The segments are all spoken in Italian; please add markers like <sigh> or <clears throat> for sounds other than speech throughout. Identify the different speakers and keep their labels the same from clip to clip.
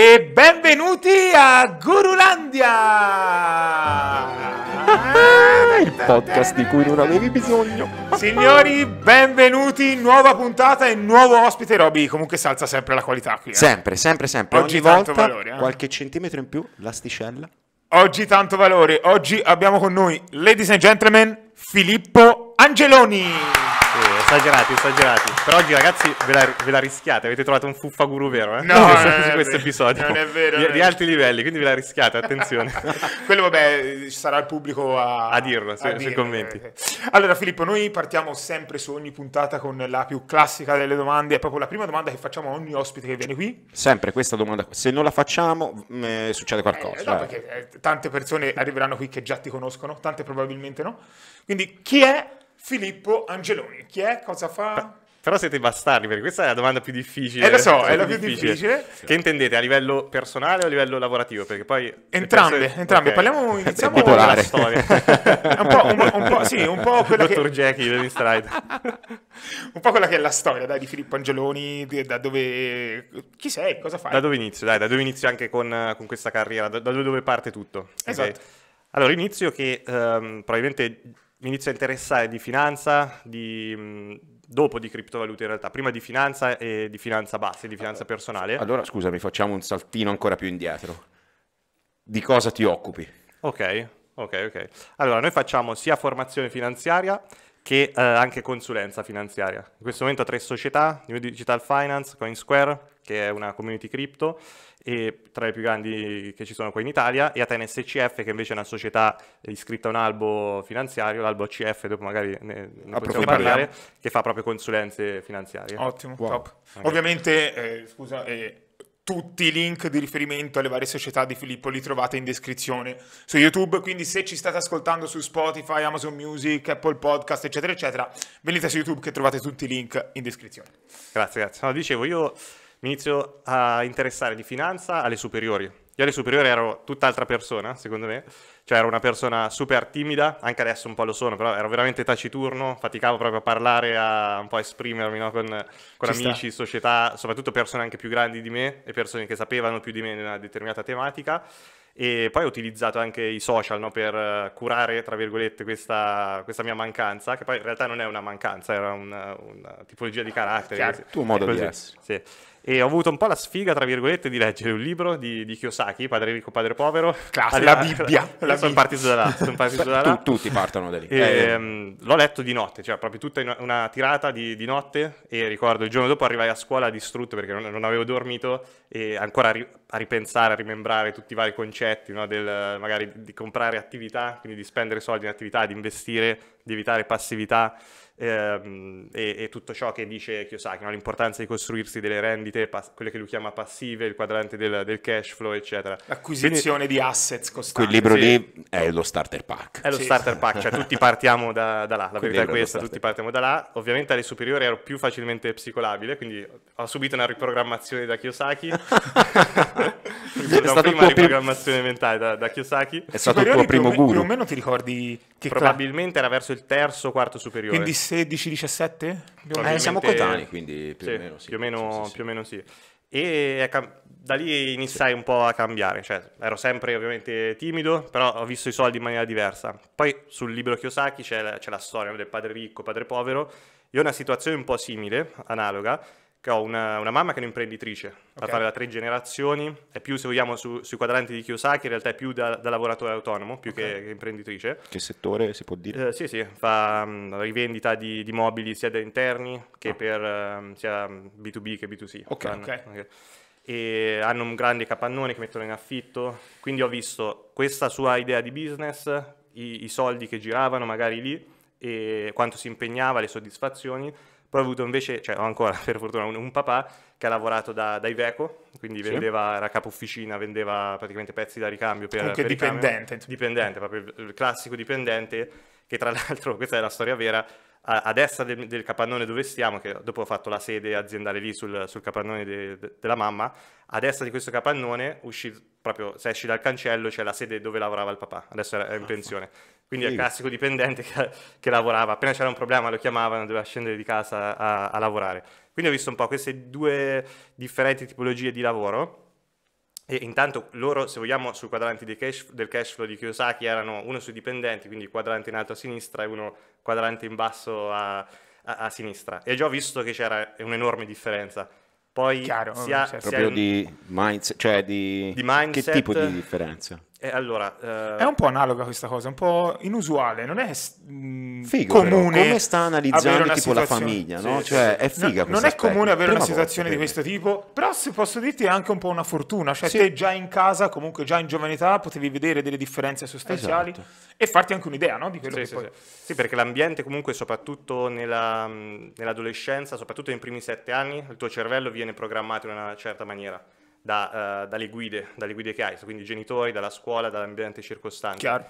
Speaker 1: e benvenuti a Gurulandia! <laughs> Il
Speaker 2: podcast di cui non avevi bisogno.
Speaker 1: <laughs> Signori, benvenuti, nuova puntata e nuovo ospite Roby. Comunque salza sempre la qualità qui. Eh? Sempre,
Speaker 2: sempre, sempre. Oggi Ogni volta valore, eh? qualche
Speaker 1: centimetro in più l'asticella. Oggi tanto valore. Oggi abbiamo con noi, ladies and gentlemen, Filippo Angeloni. Yeah.
Speaker 3: Esagerati, esagerati. Però oggi ragazzi ve la, ve la rischiate, avete trovato un fuffa guru vero, eh? No, no, no su questo episodio. Non è vero. Di, di alti livelli, quindi ve la rischiate, attenzione.
Speaker 1: <laughs> Quello vabbè, sarà il pubblico a, a dirlo, se, a sui commenti. Eh, eh. Allora Filippo, noi partiamo sempre su ogni puntata con la più classica delle domande, è proprio la prima domanda che facciamo a ogni ospite che viene qui.
Speaker 2: Sempre questa domanda, se non la facciamo mm, eh, succede qualcosa. Eh, no, cioè.
Speaker 1: perché eh, tante persone arriveranno qui che già ti conoscono, tante probabilmente no. Quindi chi è Filippo Angeloni. Chi è? Cosa fa?
Speaker 3: Però siete bastardi, perché questa è la domanda più difficile. Eh lo so, cioè, è la più difficile. difficile. Che intendete, a livello personale o a livello lavorativo? Perché poi... Entrambe, persone... entrambe. Okay. Parliamo, <laughs> iniziamo... È la storia. un, po', un, un, po', sì, un po' quella Dottor che... Jekyll, di Stride. <laughs>
Speaker 1: un po' quella che è la storia, dai, di Filippo Angeloni, da dove... Chi sei? Cosa fai? Da dove inizio, dai,
Speaker 3: da dove inizio anche con, con questa carriera, da, da, dove parte tutto. Esatto. Okay. Allora, inizio che um, probabilmente mi inizio a interessare di finanza, di, mm, dopo di criptovalute in realtà, prima di finanza e di finanza bassa di finanza allora, personale. Allora
Speaker 2: scusami, facciamo un saltino ancora più indietro. Di cosa ti occupi?
Speaker 3: Ok, ok, ok. Allora noi facciamo sia formazione finanziaria che eh, anche consulenza finanziaria. In questo momento ho tre società, New Digital Finance, CoinSquare, che è una community crypto, e tra i più grandi che ci sono qua in Italia, e Atene SCF, che invece è una società iscritta a un albo finanziario, l'albo CF, dopo magari ne, ne possiamo parlare, che fa proprio consulenze finanziarie. Ottimo, wow. top. Okay.
Speaker 1: Ovviamente, eh, scusa, eh, tutti i link di riferimento alle varie società di Filippo li trovate in descrizione su YouTube, quindi se ci state ascoltando su Spotify, Amazon Music, Apple Podcast, eccetera, eccetera, venite su YouTube che trovate tutti i link in descrizione.
Speaker 3: Grazie, grazie. No, dicevo, io mi inizio a interessare di finanza alle superiori. Io alle superiori ero tutt'altra persona, secondo me, cioè ero una persona super timida, anche adesso un po' lo sono, però ero veramente taciturno, faticavo proprio a parlare, a un po' esprimermi no? con, con amici, sta. società, soprattutto persone anche più grandi di me e persone che sapevano più di me in una determinata tematica. E poi ho utilizzato anche i social no? per curare, tra virgolette, questa, questa, mia mancanza, che poi in realtà non è una mancanza, era una, una tipologia di carattere. Il tuo modo di essere. Sì e ho avuto un po' la sfiga, tra virgolette, di leggere un libro di, di Kiyosaki, Padre ricco, padre povero. Classico, la Bibbia. <laughs> La, la sono partito da là. Sono partito da là. Tu, tutti partono da lì. E, ehm, eh, eh. l'ho letto di notte, cioè proprio tutta una, una tirata di, di, notte e ricordo il giorno dopo arrivai a scuola distrutto perché non, non avevo dormito e ancora a, ri, a, ripensare, a rimembrare tutti i vari concetti, no, del, magari di comprare attività, quindi di spendere soldi in attività, di investire, di evitare passività ehm, e, e, tutto ciò che dice Kiyosaki, no? l'importanza di costruirsi delle rendite, pass- quelle che lui chiama passive, il quadrante del, del cash flow, eccetera. L'acquisizione Quindi, di assets costanti. Quel libro sì.
Speaker 2: lì è lo starter pack. È lo sì. starter pack, cioè tutti
Speaker 3: partiamo da, da là, la verità è questa, tutti partiamo da là. Ovviamente alle superiori ero più facilmente psicolabile, quindi ho subito una riprogrammazione da Kiyosaki. <laughs> <laughs> è stata una riprogrammazione primo... mentale da, da Kiyosaki. È stato il tuo primo più, guru. Più o meno ti ricordi che Probabilmente era verso il terzo o quarto superiore. Quindi
Speaker 1: 16-17? Eh, siamo coetanei,
Speaker 3: quindi più, sì, o meno, sì, più, o meno, sì, più o meno sì. E da lì iniziai un po' a cambiare, cioè ero sempre ovviamente timido, però ho visto i soldi in maniera diversa. Poi sul libro Kiyosaki c'è la, c'è la storia del padre ricco, padre povero, io ho una situazione un po' simile, analoga, che ho una, una mamma che è un'imprenditrice, okay. da fare da tre generazioni, è più se vogliamo su, sui quadranti di Kiyosaki, in realtà è più da, da lavoratore autonomo, più okay. che, che, imprenditrice.
Speaker 2: Che settore si può dire?
Speaker 3: Eh, sì, sì, fa um, rivendita di, di, mobili sia da interni che ah. per um, sia B2B mm, che B2C. Ok, fanno, ok. E hanno un grande capannone che mettono in affitto, quindi ho visto questa sua idea di business, i, i soldi che giravano magari lì, e quanto si impegnava, le soddisfazioni, poi ho avuto invece, cioè ho ancora <laughs> per fortuna un, un papà che ha lavorato da, da Iveco, quindi sì. era capo officina, vendeva praticamente pezzi da ricambio per... Anche per dipendente. Dipendente, proprio il classico dipendente, che tra <laughs> l'altro, questa è la storia vera, a, a destra del, del, capannone dove stiamo, che dopo ho fatto la sede aziendale lì sul, sul capannone de, de, della mamma, a destra di questo capannone, usci, proprio, se esci dal cancello, c'è la sede dove lavorava il papà, adesso era, in ah, pensione. Quindi è il classico dipendente che, che, lavorava, appena c'era un problema lo chiamavano, doveva scendere di casa a, a lavorare. Quindi ho visto un po' queste due differenti tipologie di lavoro e intanto loro, se vogliamo, sui quadranti cash, del cash flow di Kiyosaki erano uno sui dipendenti, quindi quadrante in alto a sinistra e uno quadrante in basso a, a, a sinistra. E già ho visto che c'era un'enorme differenza. Poi Chiaro, sia, certo. proprio sia
Speaker 2: in, di mindset, cioè di, di mindset, che tipo di differenza?
Speaker 1: Eh, allora, eh... È un po' eh. analoga questa cosa, un po' inusuale, non è mh, mm, figo, comune. Però. Come sta analizzando tipo la famiglia, sì, Cioè, sì. è figa no, Non è comune avere Prima una situazione di questo tipo, però se posso dirti è anche un po' una fortuna, cioè sì. te già in casa, comunque già in giovane età, potevi vedere delle differenze sostanziali esatto. e farti anche un'idea, no?
Speaker 3: Di quello sì, che poi... sì, perché l'ambiente comunque soprattutto nella, mm, nell'adolescenza, soprattutto nei primi sette anni, il tuo cervello viene programmato in una certa maniera da, uh, dalle, guide, dalle guide che hai, quindi genitori, dalla scuola, dall'ambiente circostante. Chiaro.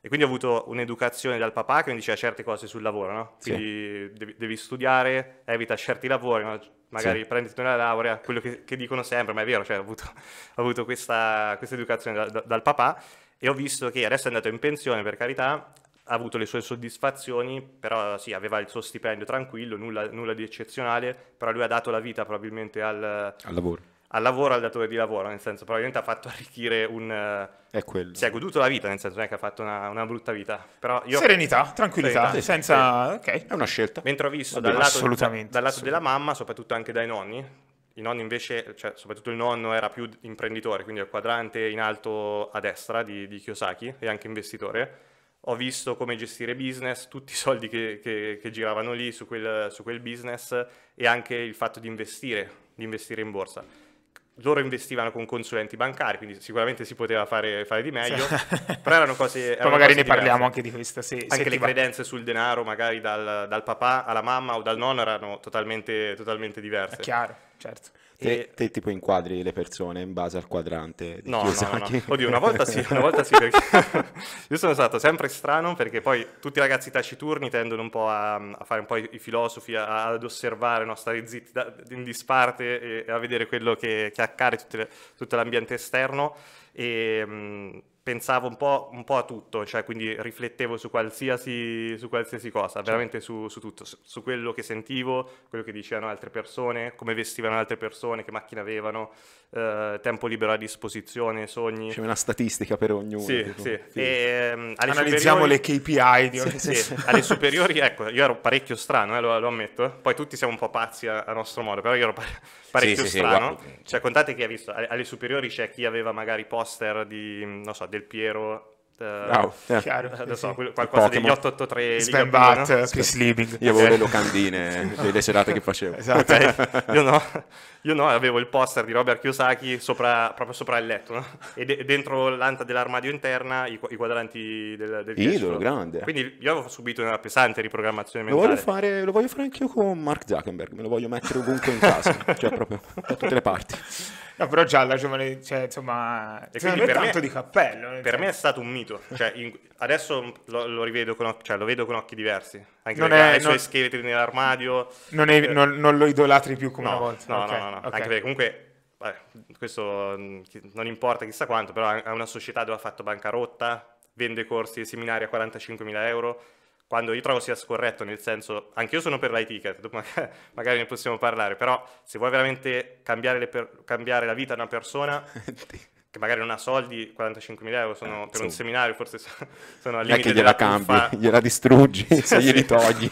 Speaker 3: E quindi ho avuto un'educazione dal papà che mi diceva certe cose sul lavoro, no? Quindi sì. devi, devi, studiare, evita certi lavori, no? magari sì. prenditi una laurea, quello che, che, dicono sempre, ma è vero, cioè, ho avuto, <laughs> ho avuto questa, questa, educazione da, da, dal papà e ho visto che adesso è andato in pensione, per carità, ha avuto le sue soddisfazioni, però sì, aveva il suo stipendio tranquillo, nulla, nulla di eccezionale, però lui ha dato la vita probabilmente al, al lavoro al lavoro al datore di lavoro, nel senso probabilmente ha fatto arricchire un... Eh, è quello. Si è goduto la vita, nel senso non è che ha fatto una, una brutta vita. Però io... Serenità, tranquillità, Serenità. senza...
Speaker 2: Ok, è una scelta. Mentre ho visto Vabbè, dal lato, assolutamente,
Speaker 3: dal lato della mamma, soprattutto anche dai nonni, i nonni invece, cioè, soprattutto il nonno era più imprenditore, quindi il quadrante in alto a destra di, di, Kiyosaki e anche investitore. Ho visto come gestire business, tutti i soldi che, che, che giravano lì su quel, su quel business e anche il fatto di investire, di investire in borsa loro investivano con consulenti bancari, quindi sicuramente si poteva fare, fare di meglio, sì. <laughs> però erano cose... Erano magari cose ne parliamo anche di questa, sì. Anche le credenze sul denaro, magari dal, dal, papà alla mamma o dal nonno, erano totalmente, totalmente diverse. È chiaro. Certo. Te, e...
Speaker 2: te, tipo inquadri le persone in base al quadrante. No, no, no, no, Oddio, una volta sì, una volta sì, perché
Speaker 3: <laughs> io sono stato sempre strano perché poi tutti i ragazzi taciturni tendono un po' a, a fare un po' i, filosofi, a, ad osservare, no? stare zitti da, in disparte e, a vedere quello che, che accade, tutte, tutto l'ambiente esterno. E, ehm, mh, pensavo un po', un po', a tutto, cioè quindi riflettevo su qualsiasi, su qualsiasi cosa, certo. veramente su, su tutto, su, su, quello che sentivo, quello che dicevano altre persone, come vestivano altre persone, che macchine avevano, eh, tempo libero a disposizione, sogni. C'è una
Speaker 2: statistica per ognuno. Sì, tipo. sì. Ehm,
Speaker 3: e, um, Analizziamo superiori... le
Speaker 1: KPI di ogni sì, sì. Alle
Speaker 3: superiori, ecco, io ero parecchio strano, eh, lo, lo, ammetto, poi tutti siamo un po' pazzi a, a nostro modo, però io ero parecchio sì, strano. Sì, guarda, cioè, contate che ha visto, alle, alle superiori c'è chi aveva magari poster di, non so, del Piero Oh, eh. chiaro, eh, so, qualcosa degli 883 Sven Bat, Chris Living. Io avevo le <laughs> locandine esatto. delle serate che facevo.
Speaker 2: Esatto.
Speaker 1: Okay. Io, no.
Speaker 3: Io no, avevo il poster di Robert Kiyosaki sopra, proprio sopra il letto, no? E de- dentro l'anta dell'armadio interna i, i quadranti del, del Idolo, grande. Quindi io avevo subito una pesante riprogrammazione mentale. Lo voglio
Speaker 2: fare, lo voglio fare anch'io con Mark Zuckerberg, me lo voglio mettere ovunque in casa, <laughs> cioè proprio da tutte le parti.
Speaker 1: No, però già la giovane, cioè, insomma, e quindi per me, di cappello. Per senso. me è stato un mito capito. Cioè, in... adesso lo,
Speaker 3: lo rivedo con, cioè, lo vedo con occhi diversi. Anche non perché è, i suoi non... scheletri nell'armadio.
Speaker 1: Non, è, eh, non, non, lo idolatri più come no, una volta. No, okay. no, no, no. Okay. Anche perché
Speaker 3: comunque Vabbè, questo mm, non importa chissà quanto, però è una società dove ha fatto bancarotta, vende corsi e seminari a 45.000 euro, quando io trovo sia scorretto, nel senso, anche io sono per l'e-ticket, magari, <laughs> magari ne possiamo parlare, però se vuoi veramente cambiare, per, cambiare la vita di una persona... <laughs> che magari non ha soldi, 45.000 euro sono, eh, per <laughs> <laughs> <laughs> sì. un seminario, forse sono al limite. Non è che gliela cambi, gliela distruggi sì, se glieli togli.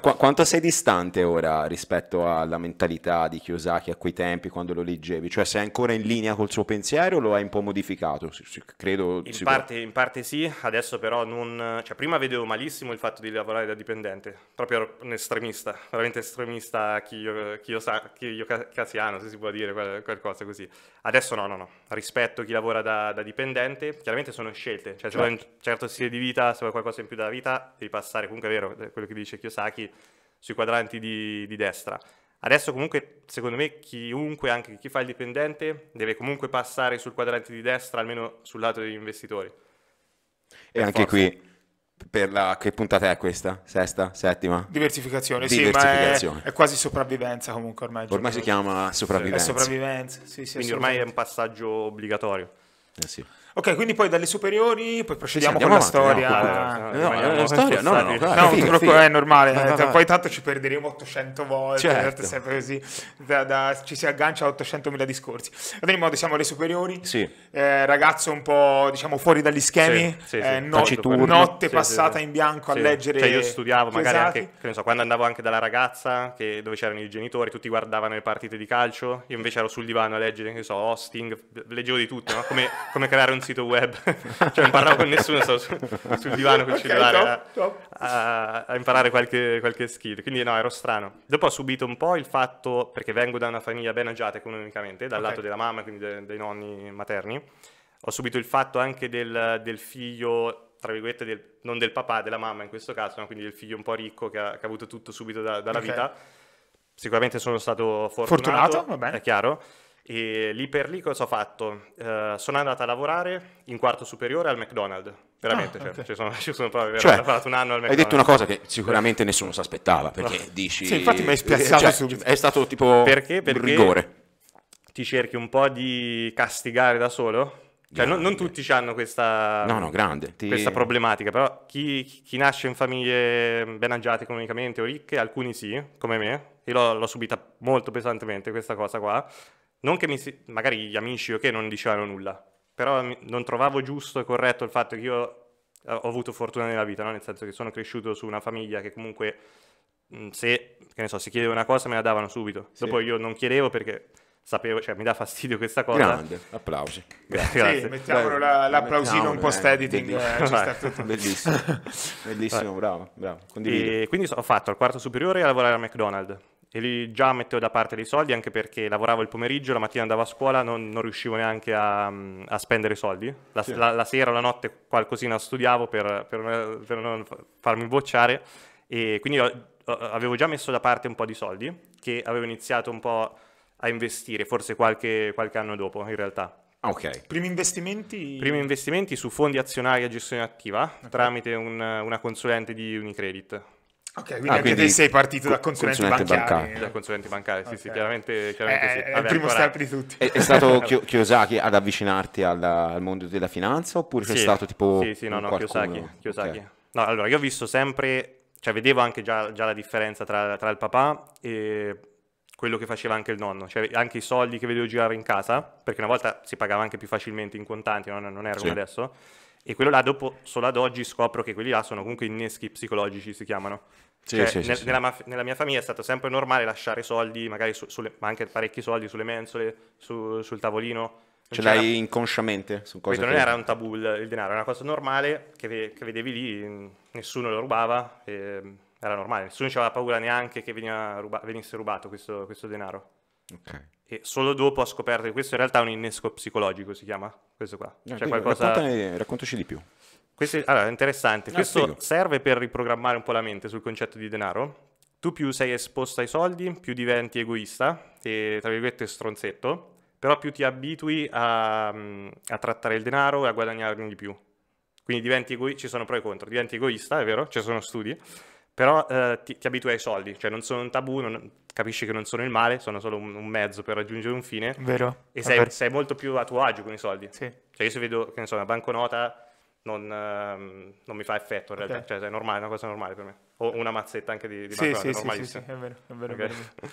Speaker 3: Qu- quanto
Speaker 2: sei distante ora rispetto alla mentalità di Kiyosaki a quei tempi quando lo leggevi? Cioè sei ancora in linea col suo pensiero o lo hai un po' modificato? credo in parte,
Speaker 3: in, parte, sì, adesso però non... Cioè, prima vedevo malissimo il fatto di lavorare da dipendente, proprio ero un estremista, veramente estremista Kiyosaki, Kiyokasiano, se si può dire qualcosa così Adesso no, no, no, rispetto chi lavora da, da dipendente, chiaramente sono scelte, cioè certo. se vuoi certo. un certo stile di vita, se vuoi qualcosa in più dalla vita, devi passare, comunque è vero eh, quello che dice Kiyosaki, sui quadranti di, di destra. Adesso comunque, secondo me, chiunque, anche chi fa il dipendente, deve comunque passare sul quadrante di destra, almeno sul lato degli investitori.
Speaker 2: E anche forza. qui per la, che puntata è questa? Sesta? Settima? Diversificazione, Diversificazione. Sì, è,
Speaker 1: è, quasi sopravvivenza comunque ormai. Ormai si chiama sopravvivenza. È sopravvivenza, sì, sì, Quindi ormai
Speaker 3: è un passaggio obbligatorio. Eh sì.
Speaker 1: Ok, quindi poi dalle superiori poi procediamo sì, con la storia. No, no, no, la storia, no, no, no, no, figa, figa. è normale, vai, cioè, vai, poi tanto ci perderemo 800 volte, certo. certo sempre così, da, da, ci si aggancia a 800.000 discorsi. Ad ogni modo siamo alle superiori, sì. eh, ragazzo un po' diciamo fuori dagli schemi, sì, sì, eh, not- notte passata in bianco a leggere. Cioè io studiavo magari esati. anche,
Speaker 3: che ne so, quando andavo anche dalla ragazza, che, dove c'erano i genitori, tutti guardavano le partite di calcio, io invece ero sul divano a leggere, che so, hosting, leggevo di tutto, no? come, come creare un sito web, <laughs> cioè non parlavo con nessuno, stavo su, sul divano con il cellulare A, imparare qualche, qualche, skill, quindi no, ero strano. Dopo ho subito un po' il fatto, perché vengo da una famiglia ben agiata economicamente, dal okay. lato della mamma, quindi de, dei nonni materni, ho subito il fatto anche del, del figlio, tra virgolette, del, non del papà, della mamma in questo caso, ma quindi del figlio un po' ricco che ha, che ha avuto tutto subito da, dalla okay. vita. Sicuramente sono stato fortunato, fortunato è chiaro e lì per lì cosa ho fatto? Uh, sono andato a lavorare in quarto superiore al McDonald's. Veramente, ah, cioè, okay. ci sono, ci sono proprio cioè, lavorato un anno al McDonald's. Hai detto una cosa che
Speaker 2: sicuramente nessuno si aspettava, perché no. Ah. dici... Sì, infatti mi hai eh, spiazzato cioè, subito. È stato tipo perché, perché rigore.
Speaker 3: Ti cerchi un po' di castigare da solo, cioè, non, non, tutti hanno questa, no, no, Ti... questa problematica, però chi, chi, nasce in famiglie ben agiate economicamente o ricche, alcuni sì, come me, e l'ho, l'ho subita molto pesantemente questa cosa qua, non che mi, magari gli amici o okay, che non dicevano nulla, però non trovavo giusto e corretto il fatto che io eh, ho avuto fortuna nella vita, no? nel senso che sono cresciuto su una famiglia che comunque se, che ne so, si chiedeva una cosa me la davano subito, sì. dopo io non chiedevo perché sapevo, cioè mi dà fastidio questa cosa. Grande, applausi. <laughs> Grazie. Sì, mettiamolo la, l'applausino no, un post eh, editing, eh, bellissimo. bellissimo,
Speaker 1: bellissimo, <laughs> bravo,
Speaker 3: bravo. E quindi ho fatto al quarto superiore a lavorare a McDonald's e lì già mettevo da parte dei soldi anche perché lavoravo il pomeriggio, la mattina andavo a scuola, non, non riuscivo neanche a, a spendere i soldi. La, sì. la, la, sera o la notte qualcosina studiavo per, per, per non farmi bocciare e quindi ho, avevo già messo da parte un po' di soldi che avevo iniziato un po' a investire, forse qualche, qualche anno dopo in realtà. Ah, ok. Primi investimenti? Primi investimenti su fondi azionari a gestione attiva okay. tramite un, una consulente di Unicredit. Ok, quindi ah, anche quindi te sei partito da consulente, consulente bancario. bancario. Da consulente bancario, okay. sì, sì, chiaramente, chiaramente è, sì. Vabbè, è il primo ancora... step di tutti. È, è stato <laughs>
Speaker 2: Kiyosaki ad avvicinarti alla, al mondo della finanza oppure sì. c'è stato tipo Sì, sì, no, no, Kiyosaki,
Speaker 3: Kiyosaki. Okay. No, allora, io ho visto sempre, cioè vedevo anche già, già la differenza tra, tra il papà e quello che faceva anche il nonno, cioè anche i soldi che vedevo girare in casa, perché una volta si pagava anche più facilmente in contanti, no? non era sì. adesso, e quello là dopo, solo ad oggi scopro che quelli là sono comunque inneschi psicologici, si chiamano. Sì, cioè, sì, nel, nella, nella, mia famiglia è stato sempre normale lasciare soldi, magari su- sulle, ma anche parecchi soldi sulle mensole, su- sul tavolino, non Ce l'hai inconsciamente su cose che... non era un tabù il, denaro, era una cosa normale che, che vedevi lì, nessuno lo rubava, e, ehm, era normale, nessuno aveva paura neanche che ruba- venisse rubato questo, questo denaro. Okay. E solo dopo ha scoperto che questo in realtà è un innesco psicologico, si chiama questo qua. Eh, cioè, qualcosa...
Speaker 2: raccontaci di più.
Speaker 3: Questo è allora, interessante. No, ah, questo spiego. serve per riprogrammare un po' la mente sul concetto di denaro. Tu più sei esposto ai soldi, più diventi egoista e tra virgolette stronzetto, però più ti abitui a, a trattare il denaro e a guadagnarne di più. Quindi diventi egoista, ci sono pro e contro, diventi egoista, è vero? Ci sono studi però eh, ti, ti, abitui ai soldi, cioè non sono un tabù, non, capisci che non sono il male, sono solo un, un mezzo per raggiungere un fine. Vero. E sei, sei, molto più a tuo agio con i soldi. Sì. Cioè io se vedo, che ne so, una banconota non, ehm, non mi fa effetto in realtà, okay. cioè è normale, è una cosa normale per me. O una mazzetta anche di, di sì, banconota, sì, normalissimo. Sì, sì, è vero, è vero. Okay. È vero.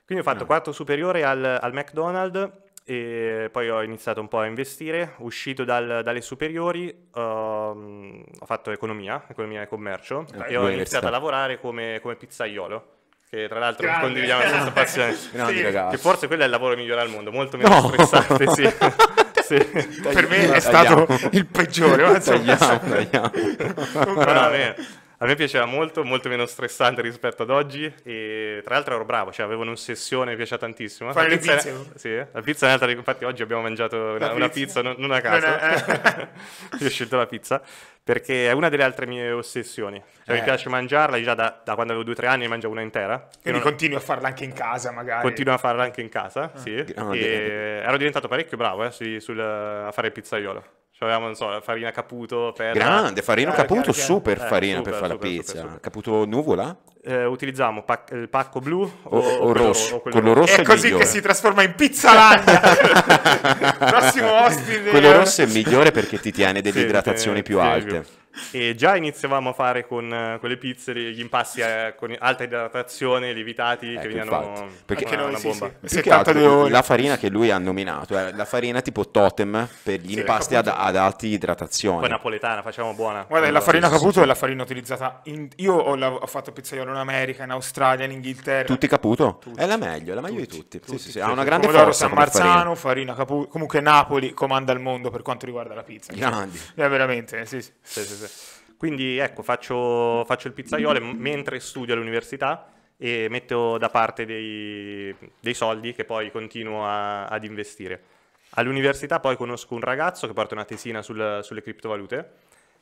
Speaker 3: <laughs> Quindi ho fatto no. quarto superiore al, al McDonald's e poi ho iniziato un po' a investire, uscito dal, dalle superiori uh, ho fatto economia, economia e commercio eh, e ho iniziato a lavorare come, come pizzaiolo che tra l'altro Grande. condividiamo la stessa <laughs> passione. Grandi, sì. Che forse quello è il lavoro migliore al mondo, molto meno no. stressante, sì. <laughs> sì. Per me è stato il peggiore. Ma tagliamo, tagliamo. No, no, a me piaceva molto, molto meno stressante rispetto ad oggi e tra l'altro ero bravo, cioè avevo un'ossessione, mi piaceva tantissimo. Fare la pizza, pizze. sì, la pizza è un'altra, infatti oggi abbiamo mangiato una, pizza. una pizza, non, non a caso. Eh. <laughs> Io ho scelto la pizza perché è una delle altre mie ossessioni. Cioè, eh. Mi piace mangiarla, già da, da quando avevo 2-3 anni mangiavo una intera. E non... continui
Speaker 1: a farla anche in casa magari. Continuo a farla anche in casa, ah. sì. Ah, e...
Speaker 3: Ero diventato parecchio bravo eh, sì, sul, a fare il pizzaiolo avevamo, non so, Farina Caputo per... Grande, Farina eh, Caputo, eh, super Farina super, per fare la
Speaker 2: pizza. Super, Caputo Nuvola?
Speaker 3: Eh, utilizziamo pac- il pacco blu o,
Speaker 2: o, o rosso, quello, quello rosso. È, così migliore. che si
Speaker 1: trasforma in pizzalandia. <laughs> Prossimo ospite. Quello rosso è migliore perché ti tiene delle sì, idratazioni più alte.
Speaker 2: Più
Speaker 3: e già iniziavamo a fare con, con eh, le pizze gli impasti eh, con alta idratazione, lievitati, eh, che venivano perché una, noi, una bomba. Sì, sì. Altro, la farina
Speaker 2: che lui ha nominato, eh, la farina tipo totem per gli sì, impasti ad, ad alta idratazione. Poi
Speaker 1: napoletana, facciamo buona. Guarda, allora, la farina caputo è la farina utilizzata, in, io ho, la, ho fatto pizzaiolo in America, in Australia, in Inghilterra. Tutti caputo?
Speaker 2: Tutti. È la meglio, la meglio tutti. di tutti. tutti. Sì, sì, Ha una grande Pomodoro, forza. San Marzano, farina,
Speaker 1: farina caputo, comunque Napoli comanda il mondo per quanto riguarda la pizza. Grandi. Cioè, veramente, sì, sì
Speaker 3: mese. Quindi ecco, faccio, faccio il pizzaiolo mentre studio all'università e metto da parte dei, dei soldi che poi continuo a, ad investire. All'università poi conosco un ragazzo che porta una tesina sul, sulle criptovalute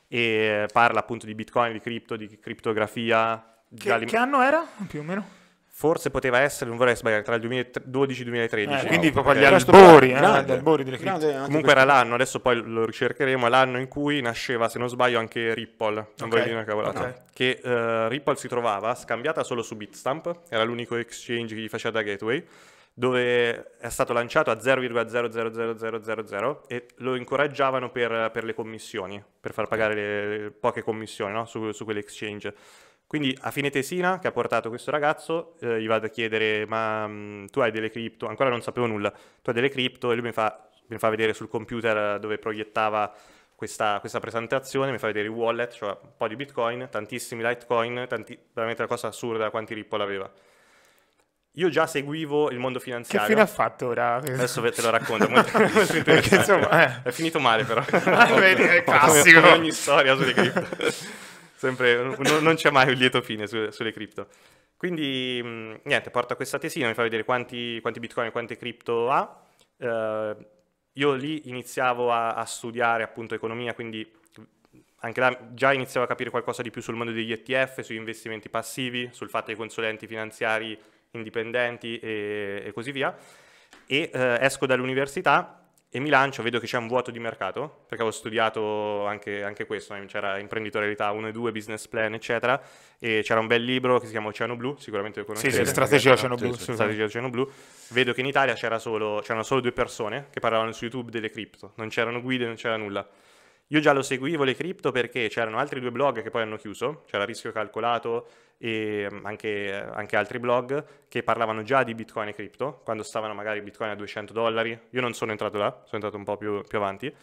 Speaker 3: e parla appunto di bitcoin, di cripto, di criptografia. Che, che anno era più o meno? forse poteva essere, non vorrei sbagliare, tra il 2012 e il 2013. Eh, quindi proprio agli albori, eh, grande, albori delle cripto. Comunque era l'anno, adesso poi lo ricercheremo, l'anno in cui nasceva, se non sbaglio, anche Ripple, non okay. voglio dire una cavolata, okay. che uh, Ripple si trovava scambiata solo su Bitstamp, era l'unico exchange che gli faceva da gateway, dove è stato lanciato a 0,000000 e lo incoraggiavano per, per, le commissioni, per far pagare le poche commissioni no? su, su quell'exchange quindi a fine tesina che ha portato questo ragazzo, eh, gli vado a chiedere, ma mh, mm, tu hai delle cripto? Ancora non sapevo nulla. Tu hai delle cripto? E lui mi fa, mi fa vedere sul computer dove proiettava questa, questa, presentazione, mi fa vedere i wallet, cioè un po' di bitcoin, tantissimi litecoin, tanti, veramente una cosa assurda quanti ripple aveva. Io già seguivo il mondo finanziario. Che fine ha fatto ora? Adesso te lo racconto. molto, <laughs> molto Perché, insomma, eh. È finito male però. <laughs> Ah, vedi, è classico. Come ogni storia sulle cripto. Sempre, non, non, c'è mai un lieto fine su, sulle cripto. Quindi, mh, niente, porta questa tesina, mi fa vedere quanti, quanti bitcoin e quante cripto ha. Eh, io lì iniziavo a, a, studiare appunto economia, quindi anche là già iniziavo a capire qualcosa di più sul mondo degli ETF, sugli investimenti passivi, sul fatto dei consulenti finanziari indipendenti e, e così via. E eh, esco dall'università e mi lancio, vedo che c'è un vuoto di mercato, perché avevo studiato anche, anche questo, eh, c'era imprenditorialità 1 e 2, business plan, eccetera, e c'era un bel libro che si chiama Oceano Blu, sicuramente lo conoscete. Sì, sì, strategia Oceano Blu. Sì, strategia Oceano Blu. Vedo che in Italia solo, c'erano solo due persone che parlavano su YouTube delle cripto, non c'erano guide, non c'era nulla. Io già lo seguivo le cripto perché c'erano altri due blog che poi hanno chiuso, c'era Rischio Calcolato e mm, anche, eh, anche, altri blog che parlavano già di Bitcoin e cripto, quando stavano magari Bitcoin a 200 dollari. Io non sono entrato là, sono entrato un po' più, più avanti.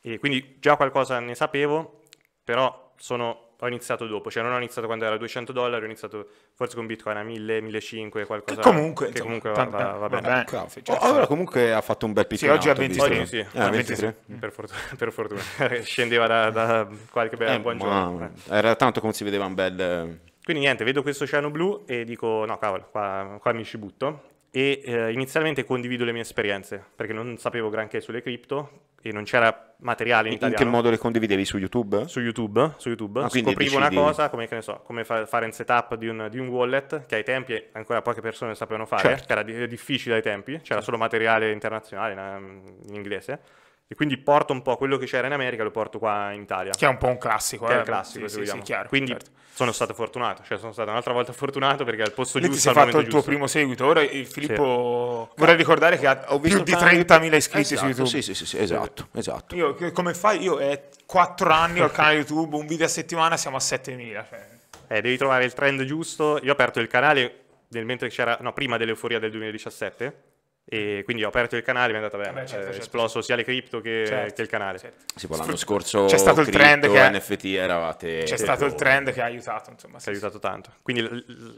Speaker 3: E quindi già qualcosa ne sapevo, però sono, ho iniziato dopo, cioè non ho iniziato quando era 200 dollari, ho iniziato forse con Bitcoin a 1000, 1500, qualcosa. Che comunque, che insomma, comunque va, va, va, bene. bene.
Speaker 2: cioè, oh, allora comunque ha fatto un bel piccolo. Sì, oggi è 23. Oggi, sì, ah, eh, 23. 23. Mm.
Speaker 3: Per, fortuna, <laughs> per fortuna. <laughs> scendeva da, da, qualche bel eh, buon giorno.
Speaker 2: Eh. Era tanto come si vedeva un bel... Eh,
Speaker 3: Quindi niente, vedo questo oceano blu e dico no cavolo, qua, qua mi ci butto e eh, inizialmente condivido le mie esperienze perché non sapevo granché sulle cripto e non c'era materiale in, in italiano. In che modo
Speaker 2: le condividevi? Su YouTube? Su YouTube, su YouTube. Ah, Scoprivo una cosa,
Speaker 3: come, so, come fa- fare un setup di un, di un, wallet che ai tempi ancora poche persone sapevano fare, certo. era di- difficile ai tempi, c'era certo. solo materiale internazionale in, in inglese e quindi porto un po' quello che c'era in America, lo porto qua in Italia. Che è un po' un
Speaker 1: classico, che È un eh. classico, sì, se vogliamo. Sì, chiaro, quindi
Speaker 3: certo. sono stato fortunato, cioè sono stato un'altra volta <laughs> fortunato perché al posto Lì giusto. Ti sei fatto il tuo primo
Speaker 1: seguito. Ora il eh, Filippo. Sì. Vorrei ricordare che ha più di 30.000 iscritti esatto, su YouTube. Sì,
Speaker 2: sì, sì, sì esatto. esatto.
Speaker 1: Io, come fai? Io è eh, 4 anni al canale YouTube, un video a settimana, siamo a 7.000. Cioè.
Speaker 3: Eh, devi trovare il trend giusto. Io ho aperto il canale nel mentre c'era, no, prima dell'euforia del 2017 e quindi ho aperto il canale mi è andata bene. Vabbè, certo, certo, esploso certo. sia le cripto che, certo, che il canale. Certo. Sì, poi l'anno scorso c'è stato il trend che NFT eravate. C'è stato il trend che ha aiutato, insomma. Sì, ha aiutato tanto. Quindi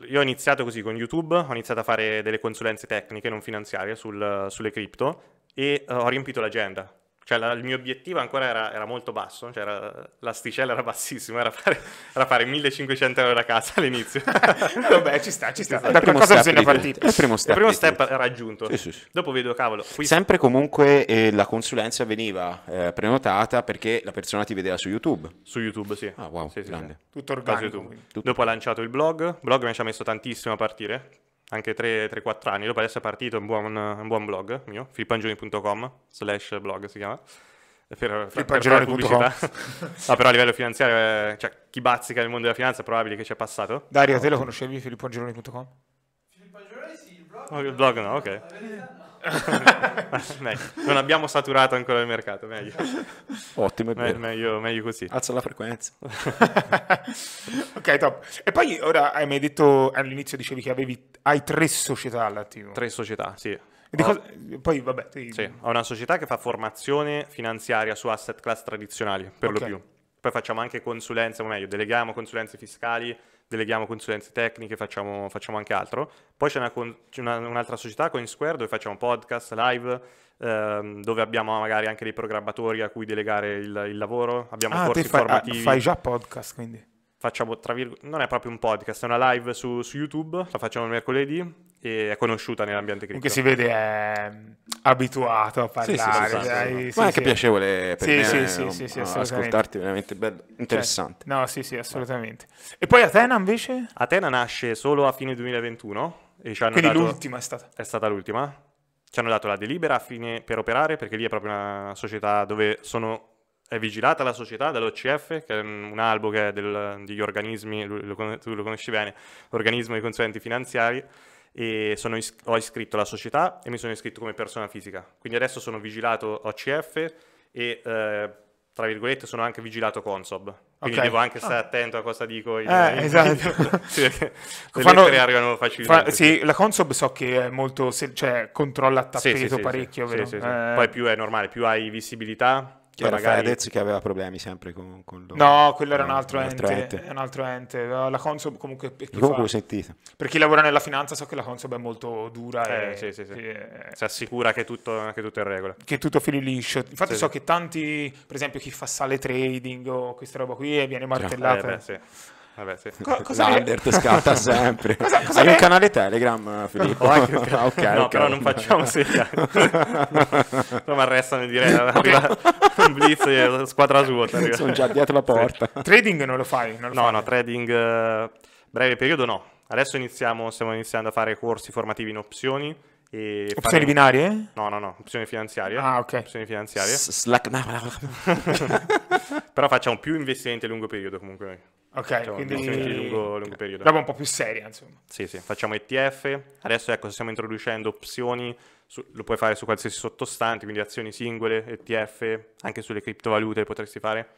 Speaker 3: io ho iniziato così con YouTube, ho iniziato a fare delle consulenze tecniche non finanziarie sul, sulle cripto e eh, ho riempito l'agenda cioè la, il mio obiettivo ancora era, era molto basso, cioè era, l'asticella era bassissima, era fare, era fare 1500 euro da casa <laughs> all'inizio. <laughs> Vabbè, ci sta, ci sta. Esatto. Da qualcosa bisogna partire. Il primo step, il primo step raggiunto. Sì, sì, sì. Dopo vedo, cavolo. Qui... Sempre
Speaker 2: comunque eh, la consulenza veniva eh, prenotata perché la persona ti vedeva su YouTube. Su YouTube, sì. Ah, wow, grande.
Speaker 1: Tutto organico.
Speaker 2: Tutto. Dopo ha lanciato il blog, il blog mi ci ha messo tantissimo a
Speaker 3: partire, anche 3-4 anni, dopo adesso è partito un buon, un buon blog mio, filippangioni.com slash blog si chiama, per, per, fare pubblicità. <laughs> no, però a livello finanziario, cioè, chi bazzica nel mondo della finanza è probabile che ci è passato.
Speaker 1: Dario, te lo conoscevi filippangioni.com?
Speaker 3: Filippangioni sì, il blog. Oh, il blog no, ok. <laughs> non abbiamo saturato ancora il mercato, meglio.
Speaker 1: Ottimo, Me- meglio, meglio, così. Alza la frequenza. <laughs> ok, top. E poi ora hai mai detto all'inizio dicevi che avevi, hai tre società all'attivo. Tre società, sì. Cosa, poi vabbè, ti... sì, ho
Speaker 3: una società che fa formazione finanziaria su asset class tradizionali per okay. lo più. Poi facciamo anche consulenze, o meglio, deleghiamo consulenze fiscali deleghiamo consulenze tecniche, facciamo, facciamo anche altro. Poi c'è, una, c'è una, un'altra società, CoinSquare, dove facciamo podcast, live, ehm, dove abbiamo magari anche dei programmatori a cui delegare il, il lavoro, abbiamo ah, corsi fai, ah, formativi. Ah, fai già
Speaker 1: podcast quindi?
Speaker 3: Facciamo, tra virgolette, non è proprio un podcast, è una live su, su YouTube, la facciamo mercoledì, è conosciuta nell'ambiente critico. Che si vede
Speaker 1: è ehm, abituato a parlare. Sì, sì, dai, sì, Ma è anche piacevole per me sì, sì, eh, sì, sì, ascoltarti, veramente bello, cioè, interessante. Cioè, no, sì, sì, assolutamente. E poi Atena invece? Atena nasce solo a fine
Speaker 3: 2021. E Quindi dato... l'ultima è stata? È stata l'ultima. Ci hanno dato la delibera a fine... per operare, perché lì è proprio una società dove sono... È vigilata la società dall'OCF, che è un albo che è del... degli organismi, tu lo conosci bene, organismo dei consulenti finanziari, e is- ho iscritto la società e mi sono iscritto come persona fisica. Quindi adesso sono vigilato OCF e eh, tra virgolette sono anche vigilato Consob. Quindi okay. devo anche ah. stare attento a cosa dico. In, eh, in... esatto. <laughs> sì, <laughs> le Fanno... arrivano facilmente. Fa... Sì,
Speaker 1: la Consob so che è molto, se... cioè controlla a tappeto sì, sì, parecchio. Eh. Poi
Speaker 3: più è normale, più hai visibilità che era magari... Fedez
Speaker 2: che aveva problemi sempre con, con
Speaker 1: lo... No, quello era un altro, un altro ente, ente. Un altro ente. La Consob comunque... Per chi, comunque fa... per chi lavora nella finanza so che la Consob è molto dura eh, e... Sì, sì, sì. Che...
Speaker 3: Si assicura che tutto, che tutto è in regola.
Speaker 1: Che tutto fili liscio. Infatti so che tanti, per esempio chi fa sale trading o questa roba qui eh, viene martellata. Eh, beh, Vabbè, sì. Co- cosa L'alert scatta <laughs> sempre. cosa, cosa Hai ne... un canale Telegram,
Speaker 2: Filippo? Oh, ecco, Anche... ah, okay, no, okay. però non facciamo seria. Cioè. <laughs> Insomma, arrestano direi diretta. Arriva un blitz squadra svuota. Sono già dietro la porta.
Speaker 3: Sì.
Speaker 1: Trading non lo fai?
Speaker 3: Non lo no, fai. no, trading uh, breve periodo no. Adesso iniziamo, stiamo iniziando a fare corsi formativi in opzioni. E opzioni faremo... binarie? No, no, no, opzioni finanziarie. Ah, ok. Opzioni finanziarie. slack... No, no, no. Però facciamo più investimenti a lungo periodo comunque. Ok, diciamo, quindi lungo, lungo periodo. roba un po' più seria, insomma. Sì, sì, facciamo ETF. Adesso ecco, stiamo introducendo opzioni, su, lo puoi fare su qualsiasi sottostante, quindi azioni singole, ETF, anche sulle criptovalute potresti fare.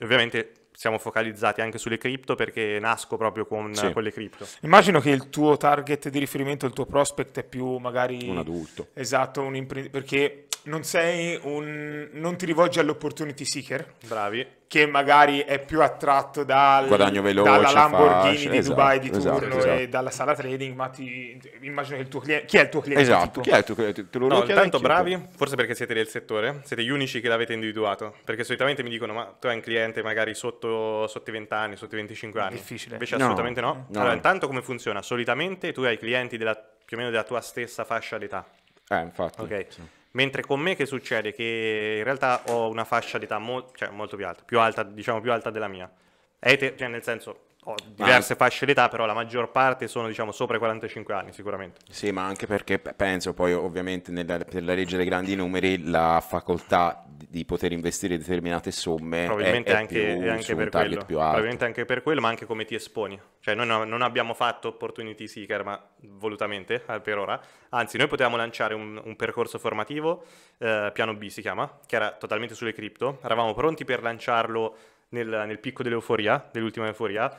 Speaker 3: Ovviamente siamo
Speaker 1: focalizzati anche
Speaker 3: sulle cripto perché nasco proprio con, sì. con, le cripto. Immagino che
Speaker 1: il tuo target di riferimento, il tuo prospect è più magari... Un adulto. Esatto, un impre- perché non sei un... non ti rivolgi all'opportunity seeker. Bravi. Che magari è più attratto dal, veloce, dalla Lamborghini fascia, di esatto, Dubai di esatto, turno esatto. e dalla sala trading, ma ti, immagino che il tuo cliente... Chi è il tuo cliente? Esatto, chi è il tuo cliente? Te lo no, intanto bravi, forse perché
Speaker 3: siete del settore, siete gli unici che l'avete individuato. Perché solitamente mi dicono, ma tu hai un cliente magari sotto, sotto i 20 anni, sotto i 25 anni. Difficile. Invece no, assolutamente no. no. Allora, intanto come funziona? Solitamente tu hai clienti della, più o meno della tua stessa fascia d'età.
Speaker 2: Eh, infatti. Ok. Sì.
Speaker 3: Mentre con me che succede? Che in realtà ho una fascia d'età mo- cioè molto più alta, più alta, diciamo più alta della mia. Eter- cioè nel senso, ho diverse fasce d'età, però la maggior parte sono diciamo sopra i 45 anni sicuramente.
Speaker 2: Sì, ma anche perché penso poi ovviamente nella, per la legge dei grandi numeri la facoltà di poter investire determinate somme probabilmente è, è anche, più, anche per quello, probabilmente
Speaker 3: anche per quello, ma anche come ti esponi. Cioè noi no, non abbiamo fatto opportunity seeker, ma volutamente eh, per ora, anzi noi potevamo lanciare un, un percorso formativo, eh, piano B si chiama, che era totalmente sulle cripto, eravamo pronti per lanciarlo nel, nel picco dell'euforia, dell'ultima euforia,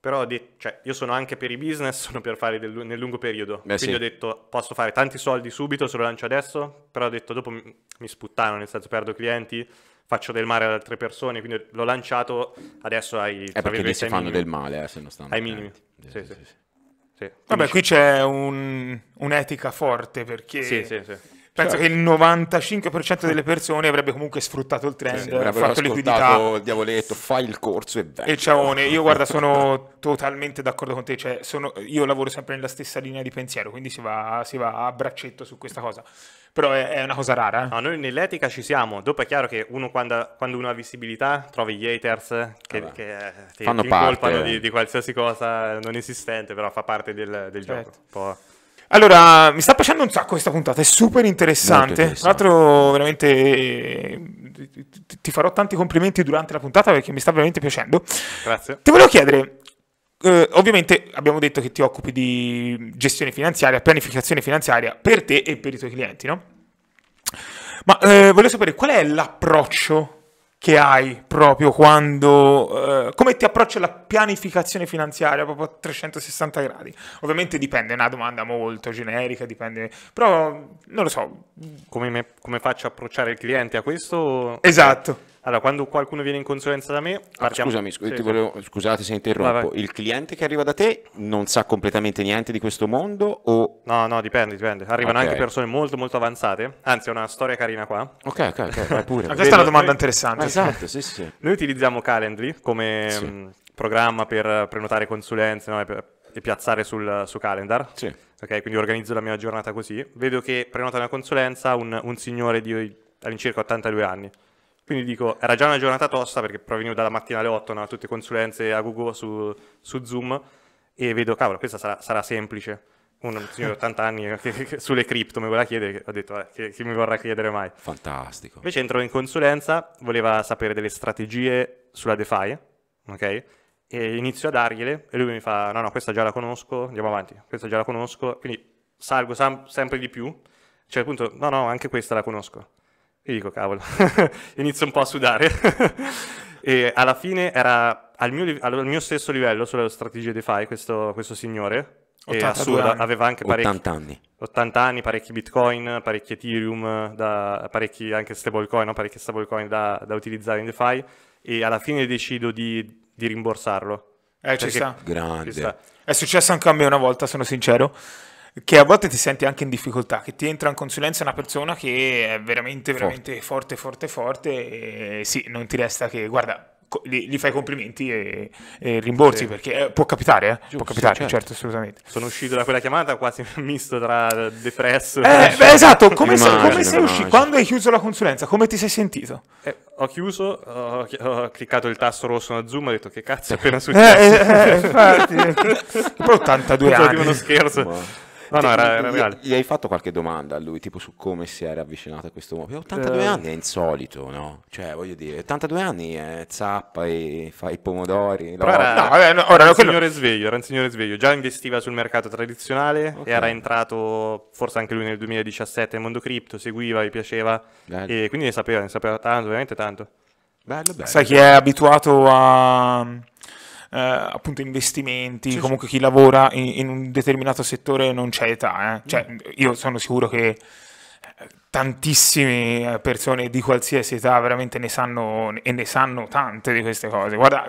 Speaker 3: però de- cioè, io sono anche per i business, <laughs> sono per fare del, nel lungo periodo. Beh, Quindi sì. ho detto, posso fare tanti soldi subito se lo lancio adesso, però ho detto, dopo mi, mi sputtano, nel senso perdo clienti, faccio del male ad altre persone, quindi l'ho lanciato adesso eh, ai... È perché si fanno minimi. del male, eh, se non stanno... Ai minimi. Eh, sì, sì, sì.
Speaker 1: Vabbè, qui c'è un, un'etica forte perché... Sì, sì, sì Penso cioè, che il 95% delle persone avrebbe comunque sfruttato il trend, sì, fatto liquidità.
Speaker 2: il diavoletto, fai il corso
Speaker 1: e vai. E ciao io guarda sono totalmente d'accordo con te, cioè, sono, io lavoro sempre nella stessa linea di pensiero, quindi si va, si va a braccetto su questa cosa. Però è, è una cosa rara. Eh? No,
Speaker 3: noi nell'etica ci siamo, dopo è chiaro che uno quando, quando uno ha visibilità trovi gli haters che, ah che eh, ti, ti incolpano di, di, qualsiasi cosa non esistente, però fa parte del, del certo.
Speaker 1: gioco. Allora, mi sta piacendo un sacco questa puntata, è super interessante. Tra l'altro, veramente ti farò tanti complimenti durante la puntata perché mi sta veramente piacendo. Grazie. Ti volevo chiedere, eh, ovviamente abbiamo detto che ti occupi di gestione finanziaria, pianificazione finanziaria per te e per i tuoi clienti, no? Ma eh, volevo sapere qual è l'approccio che hai proprio quando... Eh, come ti approccia la pianificazione finanziaria proprio a 360 gradi? Ovviamente dipende, è una domanda molto generica, dipende... Però non lo so. Come, me, come faccio
Speaker 3: a approcciare il cliente a questo? Esatto. Allora, quando qualcuno viene in consulenza da me, ah, partiamo... ah, scusami,
Speaker 2: scu- sì, volevo... scusate se interrompo. Vabbè. Il cliente che arriva da te non sa completamente niente di questo mondo o... No, no, dipende, dipende. Arrivano okay. anche
Speaker 3: persone molto molto avanzate. Anzi, è una storia carina qua. Ok, ok, ok, vai <laughs> pure. questa è una domanda interessante. Esatto, sì, sì. Noi utilizziamo Calendly come sì. Mm, programma per prenotare consulenze no? e, e, piazzare sul, su Calendar. Sì. Ok, quindi organizzo la mia giornata così. Vedo che prenota una consulenza un, un signore di all'incirca 82 anni. Quindi dico, era già una giornata tosta perché provenivo dalla mattina alle 8, no? tutte consulenze a Google su, su Zoom e vedo, cavolo, questa sarà, sarà semplice. Un signore di 80 anni <laughs> che, che, sulle cripto mi voleva chiedere, ho detto, eh, che, che mi vorrà chiedere mai?
Speaker 2: Fantastico.
Speaker 3: Invece entro in consulenza, voleva sapere delle strategie sulla DeFi, ok? E inizio a dargliele e lui mi fa, no, no, questa già la conosco, andiamo avanti, questa già la conosco. Quindi salgo sam- sempre di più, cioè appunto, no, no, anche questa la conosco e dico, cavolo, <laughs> inizio un po' a sudare. <laughs> e alla fine era al mio, al mio stesso livello sulla strategia DeFi questo, questo signore. E assurdo, anni. aveva anche parecchi 80 anni. 80 anni, parecchi bitcoin, parecchi ethereum, da, parecchi anche stablecoin, no? parecchi stablecoin da, da, utilizzare in DeFi e alla fine decido di, di rimborsarlo. Eh, ci sta. Grande. Ci sta.
Speaker 1: È successo anche a me una volta, sono sincero che a volte ti senti anche in difficoltà, che ti entra in consulenza una persona che è veramente, veramente forte, forte, forte, forte e sì, non ti resta che, guarda, gli, fai complimenti e, e rimborsi sì. perché eh, può capitare, eh? Giusto, può capitare, certo. certo. assolutamente. Sono uscito da quella
Speaker 3: chiamata quasi <laughs> misto tra depresso eh, beh, esatto, come, se, immagino, come sei uscito? Quando
Speaker 1: hai chiuso la consulenza, come ti sei sentito?
Speaker 3: Eh, ho chiuso, ho, ho, cliccato il tasto rosso a Zoom, ho detto che cazzo è <laughs> appena eh, eh, successo. Eh, eh, infatti, 82 <laughs> anni. Uno scherzo. Ma.
Speaker 2: No, no, era, era reale. Gli, gli, hai fatto qualche domanda a lui, tipo su come si era avvicinato a questo uomo? 82 eh. anni è insolito, no? Cioè, voglio dire, 82 anni è zappa e fa i pomodori. era, no, vabbè, no, ora, era, quello... un
Speaker 3: sveglio, era un signore sveglio, già investiva sul mercato tradizionale, okay. era entrato forse anche lui nel 2017 nel mondo cripto, seguiva, gli piaceva, bello. e quindi ne sapeva, ne sapeva tanto, veramente tanto. Bello, bello. Sai chi è
Speaker 1: abituato a eh, appunto investimenti, sì, comunque sì. chi lavora in, in, un determinato settore non c'è età, eh? cioè, mm. io sono sicuro che tantissime persone di qualsiasi età veramente ne sanno e ne sanno tante di queste cose guarda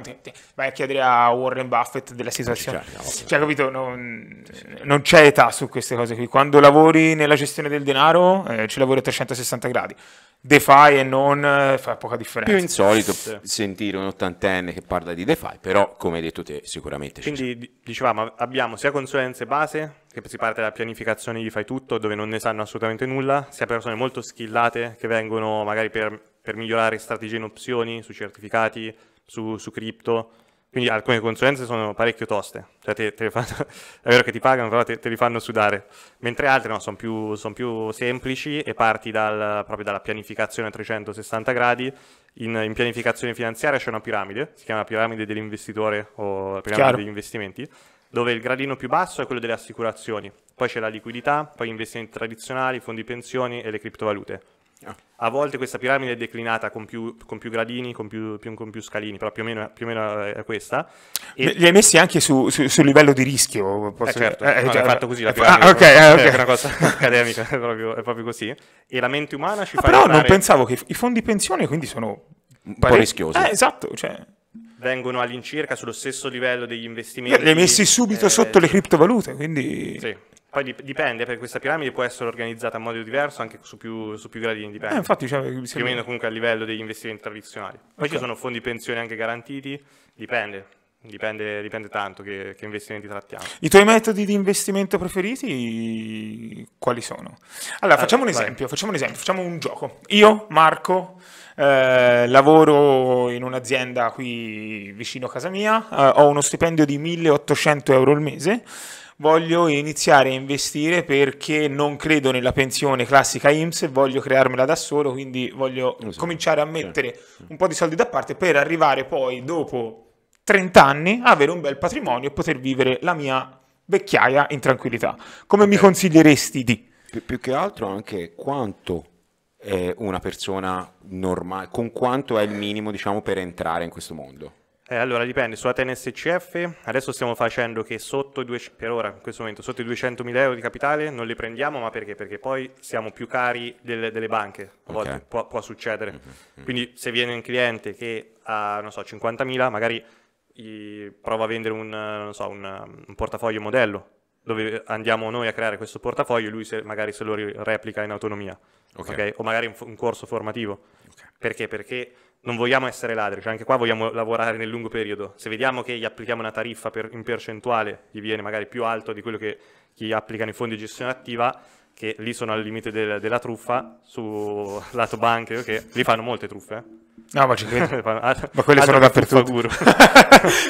Speaker 1: vai a chiedere a Warren Buffett della situazione cioè capito non, non c'è età su queste cose qui quando lavori nella gestione del denaro eh, ci lavori a 360 gradi DeFi e non eh, fa poca differenza. Più
Speaker 2: insolito sì. sentire un ottantenne che parla di DeFi, però come hai detto te sicuramente.
Speaker 3: Quindi dicevamo abbiamo sia consulenze base che si parte dalla pianificazione gli fai tutto, dove non ne sanno assolutamente nulla, sia persone molto skillate che vengono magari per, per migliorare strategie in opzioni, su certificati, su, su cripto. Quindi alcune consulenze sono parecchio toste, cioè te, te fanno, <laughs> è vero che ti pagano, però te, te li fanno sudare, mentre altre no, sono più, son più, semplici e parti dal, proprio dalla pianificazione a 360 gradi. In, in, pianificazione finanziaria c'è una piramide, si chiama piramide dell'investitore o piramide Chiaro. degli investimenti, dove il gradino più basso è quello delle assicurazioni, poi c'è la liquidità, poi investimenti tradizionali, fondi pensioni e le criptovalute. Ah. A volte questa piramide è declinata con più, con più gradini, con più, più, con più, scalini, però più o meno, più o meno eh, è questa. E Li hai
Speaker 1: messi anche su, su, sul livello di rischio? Posso... Eh certo, eh, no, già... è fatto così la eh, piramide. Ah, okay, non... Ah, okay. È una cosa <laughs> accademica,
Speaker 3: è proprio, è proprio, così. E la mente umana ci ah, fa... Però rimanere... non
Speaker 1: pensavo che i fondi pensione quindi sono... Un po' rischiosi. Eh, esatto, cioè
Speaker 3: vengono all'incirca sullo stesso livello degli investimenti. Li hai messi subito eh, sotto le criptovalute,
Speaker 1: quindi...
Speaker 3: Sì. Poi dipende, perché questa piramide può essere organizzata in modo diverso anche su più, su più gradini, dipende. Eh, infatti, cioè, più o meno comunque a livello degli investimenti tradizionali. Poi okay. ci sono fondi pensione anche garantiti, dipende. Dipende, dipende, tanto che, che, investimenti trattiamo.
Speaker 1: I tuoi metodi di investimento preferiti quali sono?
Speaker 3: Allora, allora facciamo, un esempio,
Speaker 1: facciamo un esempio, facciamo un gioco. Io, Marco, eh, lavoro in un'azienda qui vicino a casa mia, eh, ho uno stipendio di 1800 euro al mese, voglio iniziare a investire perché non credo nella pensione classica IMSS, voglio crearmela da solo, quindi voglio so, cominciare a certo. mettere certo. un po' di soldi da parte per arrivare poi dopo 30 anni a avere un bel patrimonio e poter vivere la mia vecchiaia in tranquillità. Come okay. mi consiglieresti di?
Speaker 2: Pi- più che altro anche quanto eh, una persona normale, con quanto è il minimo diciamo, per entrare in questo mondo?
Speaker 1: Eh, allora
Speaker 3: dipende, su Atene adesso stiamo facendo che sotto i, due, ora, momento, sotto i 200.000 euro di capitale non li prendiamo, ma perché? Perché poi siamo più cari delle, delle banche, a volte può, può, succedere. Mm-hmm, mm-hmm. Quindi se viene un cliente che ha, non so, 50.000, magari prova a vendere un, so, un, un portafoglio modello, dove andiamo noi a creare questo portafoglio lui se, magari se lo replica in autonomia, okay. Okay? o magari in, un corso formativo. Okay. Perché? Perché non vogliamo essere ladri, cioè anche qua vogliamo lavorare nel lungo periodo. Se vediamo che gli applichiamo una tariffa per, in percentuale, gli viene magari più alto di quello che gli applicano i fondi di gestione attiva, che lì sono al limite del, della truffa, su lato banche, che lì fanno molte truffe. Eh? No, ma, ci credo. <laughs> ma quelle sono dappertutto.
Speaker 1: <laughs>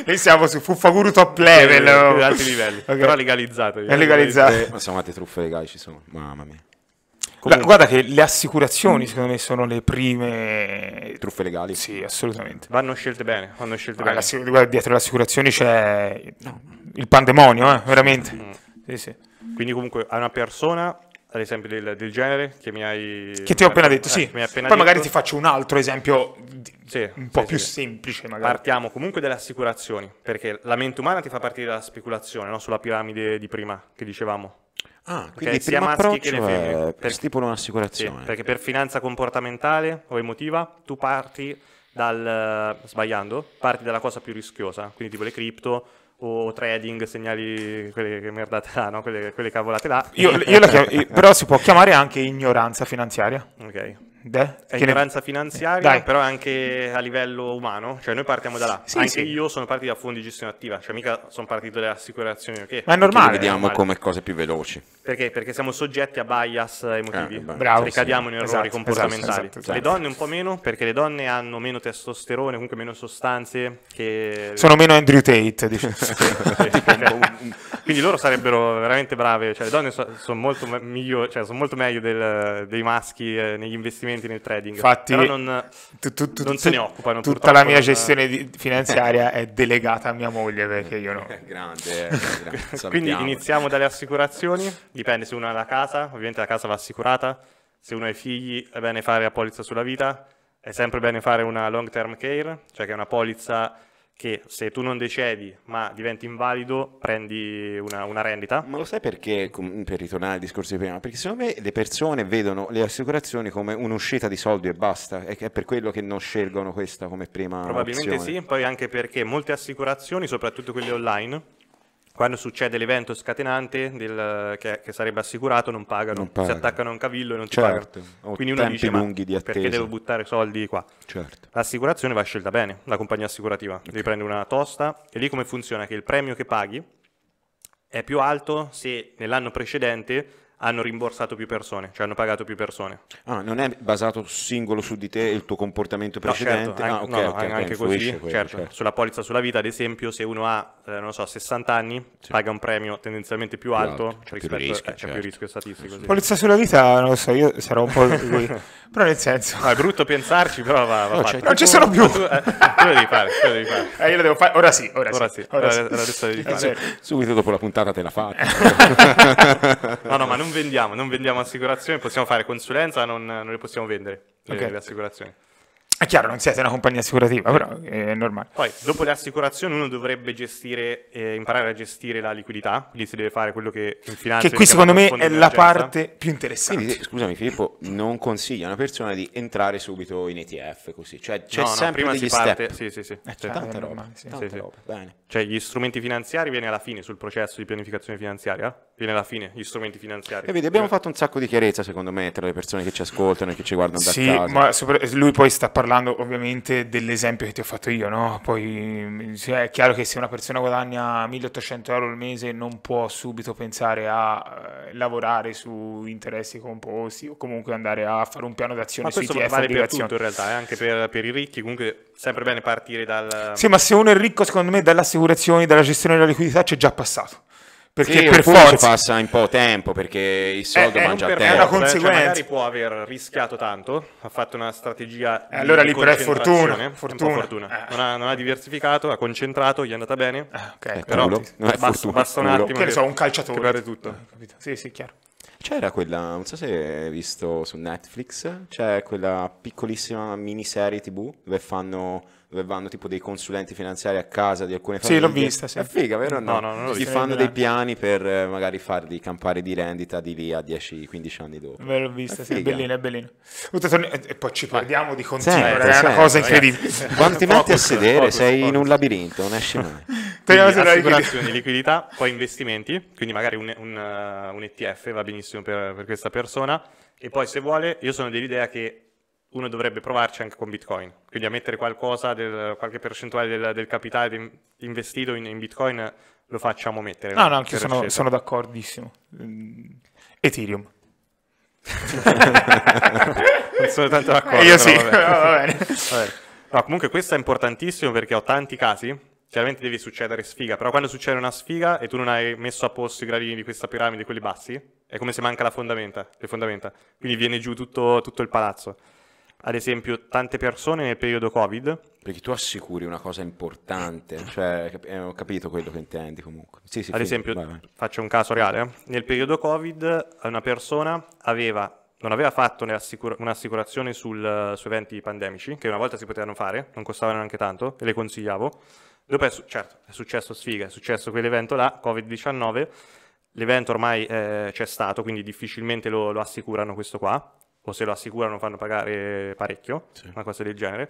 Speaker 1: Noi siamo su Fuffaguru top level. Eh, oh. Ad alti livelli. Okay. Però legalizzate. È legalizzato.
Speaker 2: Ma siamo quante truffe legali ci sono. Mamma mia. La, guarda
Speaker 1: che le assicurazioni, secondo me, sono le prime truffe legali. Sì, assolutamente.
Speaker 3: Vanno scelte bene. Vanno scelte bene. guarda,
Speaker 1: dietro le assicurazioni c'è il pandemonio, eh, veramente. Mm.
Speaker 3: Sì, sì. Quindi, comunque, a una persona ad esempio del, del, genere che mi hai che ti ho appena detto, eh, sì. Appena Poi detto. magari ti
Speaker 1: faccio un altro esempio sì, un po' sì,
Speaker 3: più sì. semplice magari. Partiamo comunque dalle assicurazioni, perché la mente umana ti fa partire dalla speculazione, no? sulla piramide di prima che dicevamo. Ah, quindi sia maschi che Per
Speaker 2: stipula un'assicurazione.
Speaker 3: perché per finanza comportamentale o emotiva tu parti dal sbagliando, parti dalla cosa più rischiosa, quindi tipo le cripto o trading, segnali, quelle che merdate là, no? quelle, quelle cavolate là. Io, io chiamo, però si può
Speaker 1: chiamare anche ignoranza finanziaria. Ok. De, è ignoranza ne... finanziaria, Dai.
Speaker 3: però anche a livello umano, cioè noi partiamo da là. Sì, anche sì. io sono partito da fondi di gestione attiva, cioè mica sono partito dalle assicurazioni. Okay? Ma è normale. Perché vediamo è normale. come cose più veloci. Perché? Perché siamo soggetti a bias emotivi, eh, bravo, cioè, ricadiamo sì. in errori esatto, comportamentali. Esatto, esatto, le esatto. donne un po' meno, perché le donne hanno meno testosterone, comunque meno sostanze. Che... Sono meno Andrew Tate, diciamo. <laughs> Quindi loro sarebbero veramente brave, cioè le donne sono molto, migliore, cioè sono molto meglio del, dei maschi eh, negli investimenti investimenti nel trading. Infatti, non, tu, tu, tu, non se ne occupano. Tutta la mia gestione non... finanziaria ecco. è
Speaker 1: delegata a mia moglie perché io no. <laughs> Eh, grande, grande <laughs> Quindi
Speaker 3: iniziamo dalle assicurazioni. Dipende se uno ha la casa, ovviamente la casa va assicurata. Se uno ha i figli, è bene fare la polizza sulla vita. È sempre bene fare una long term care, cioè che è una polizza che se tu non decedi ma diventi invalido prendi una, una rendita. Ma lo sai perché,
Speaker 2: per ritornare al discorso di prima, perché secondo me le persone vedono le assicurazioni come un'uscita di soldi e basta, è, per quello che non scelgono questa come prima. Probabilmente opzione.
Speaker 3: sì, poi anche perché molte assicurazioni, soprattutto quelle online, quando succede l'evento scatenante del, che, che, sarebbe assicurato non pagano, non pagano. si attaccano a un cavillo e non certo. ti pagano. Quindi uno dice lunghi di perché devo buttare soldi qua. Certo. L'assicurazione va scelta bene, la compagnia assicurativa, okay. devi prendere una tosta e lì come funziona? Che il premio che paghi è più alto se nell'anno precedente hanno rimborsato più persone, cioè hanno pagato più persone.
Speaker 2: Ah, non è basato singolo su di te il tuo comportamento precedente? No, certo, ah, okay, no, okay, okay, anche così, quello, certo. certo.
Speaker 3: Sulla polizza sulla vita, ad esempio, se uno ha, eh, non so, 60 anni, sì. paga un premio tendenzialmente più, più alto, alto. C'è, rispetto, eh, più rischio, eh, c'è certo. più rischio statistico. Così. Polizza
Speaker 1: sulla vita, non lo so, io sarò un po' lui. <laughs> però nel senso...
Speaker 3: No, è brutto pensarci, però va, va no, certo. Non ci sono più! Tu, eh, tu
Speaker 1: devi fare, tu devi fare. Eh, io lo devo fare, ora sì, ora, ora sì. Eh, sì. Ora, ora sì. Adesso devi
Speaker 2: Subito dopo la puntata te la faccio.
Speaker 1: <laughs> no, no, ma non
Speaker 3: vendiamo, non vendiamo assicurazioni, possiamo fare consulenza, non, non le possiamo vendere, le, le assicurazioni.
Speaker 1: È chiaro, non siete una compagnia assicurativa, però è normale.
Speaker 3: Poi, dopo le assicurazioni, uno dovrebbe gestire, eh, imparare a gestire la liquidità, quindi si deve fare quello che in finanza... Che
Speaker 2: qui diciamo, secondo me è la parte più interessante. Quindi, scusami Filippo, non consiglia a una persona di entrare subito in ETF, così. Cioè, c'è no, no, sempre prima si parte, step. Sì, sì, sì. Eh, cioè, tanta eh, roba, sì, tanta sì, roba. Sì. Bene.
Speaker 3: Cioè, gli strumenti finanziari viene alla fine sul processo di pianificazione finanziaria, viene alla fine
Speaker 1: gli strumenti finanziari.
Speaker 2: E vedi, abbiamo fatto un sacco di chiarezza, secondo me, tra le persone che ci ascoltano e che ci guardano da sì, casa.
Speaker 1: Sì, ma lui poi sta parlando parlando ovviamente dell'esempio che ti ho fatto io, no? Poi cioè, è chiaro che se una persona guadagna 1800 euro al mese non può subito pensare a eh, lavorare su interessi composti o comunque andare a fare un piano d'azione su ETF vale per tutto
Speaker 3: in realtà, eh? anche per, per, i ricchi, comunque sempre bene partire dal... Sì, ma se
Speaker 1: uno è ricco secondo me dalle assicurazioni, dalla gestione della liquidità c'è già passato perché sì, per forza
Speaker 2: passa in po' tempo perché il eh, soldo è, mangia è tempo. È una eh, cioè, conseguenza. Cioè, magari
Speaker 3: può aver rischiato tanto, ha fatto una strategia eh, allora lì per è fortuna, fortuna. fortuna. Eh. Non, ha, non, ha, diversificato, ha concentrato, gli è andata bene. Ah, okay. Però non è basta, fortuna, basta, un attimo. Che ne so, un calciatore. Che perde tutto. Sì, sì, chiaro.
Speaker 2: C'era quella, non so se hai visto su Netflix, c'è quella piccolissima miniserie TV dove fanno dove vanno tipo dei consulenti finanziari a casa di alcune famiglie. Sì, l'ho vista, sì. È figa, vero? No, no, no. si fanno dei piani per eh, magari farli campare di rendita di lì a 10-15 anni dopo. Ve l'ho vista, è sì, è bellino, è bellino.
Speaker 1: Eh, e poi ci parliamo di continuo, senti, certo, è senti, una certo, cosa incredibile. Quando ti metti a sedere focus, sei
Speaker 2: focus. in un labirinto, non esci mai.
Speaker 1: <laughs>
Speaker 3: quindi assicurazioni, liquidità, poi investimenti, quindi magari un, un, eh, un ETF va benissimo per, per questa persona. E poi se vuole, io sono dell'idea che uno dovrebbe provarci anche con Bitcoin, quindi a mettere qualcosa, del, qualche percentuale del, del capitale investito in, in, Bitcoin lo facciamo mettere. No, no, anche sono, sono
Speaker 1: d'accordissimo. Mm. Ethereum. <laughs> non sono tanto d'accordo. Io sì, <laughs> va bene. va bene. Va
Speaker 3: No, comunque questo è importantissimo perché ho tanti casi, chiaramente devi succedere sfiga, però quando succede una sfiga e tu non hai messo a posto i gradini di questa piramide, quelli bassi, è come se manca la fondamenta, le fondamenta, quindi viene giù tutto, tutto il palazzo ad esempio
Speaker 2: tante persone nel periodo Covid. Perché tu assicuri una cosa importante, cioè eh, ho capito quello che intendi comunque. Sì, sì, ad finito, esempio, vai, vai. faccio un caso reale,
Speaker 3: nel periodo Covid eh, una persona aveva, non aveva fatto un'assicurazione sul, eh, su eventi pandemici, che una volta si potevano fare, non costavano neanche tanto, e le consigliavo. Dopo è, certo, è successo sfiga, è successo quell'evento là, Covid-19, l'evento ormai eh, c'è stato, quindi difficilmente lo, lo assicurano questo qua, o se lo assicurano fanno pagare parecchio, sì. una cosa del genere.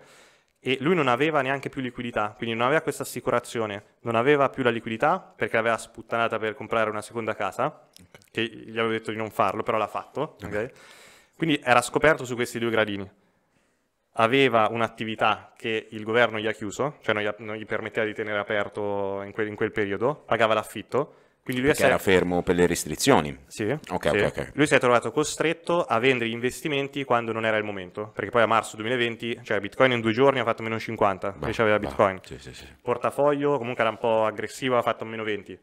Speaker 3: E lui non aveva neanche più liquidità, quindi non aveva questa assicurazione, non aveva più la liquidità perché l'aveva sputtanata per comprare una seconda casa, okay. che gli avevo detto di non farlo, però l'ha fatto. Okay. Okay? Quindi era scoperto su questi due gradini. Aveva un'attività che il governo gli ha chiuso, cioè non gli, non gli permetteva di tenere aperto in quel, in quel periodo, pagava l'affitto, quindi lui Perché era
Speaker 2: fermo per le restrizioni. Sì. Okay, sì. Okay, okay.
Speaker 3: Lui si è trovato costretto a vendere gli investimenti quando non era il momento. Perché poi a marzo 2020, cioè Bitcoin in due giorni ha fatto meno 50. invece aveva Bitcoin. Sì, Sì, sì, Portafoglio comunque era un po' aggressivo, ha fatto meno 20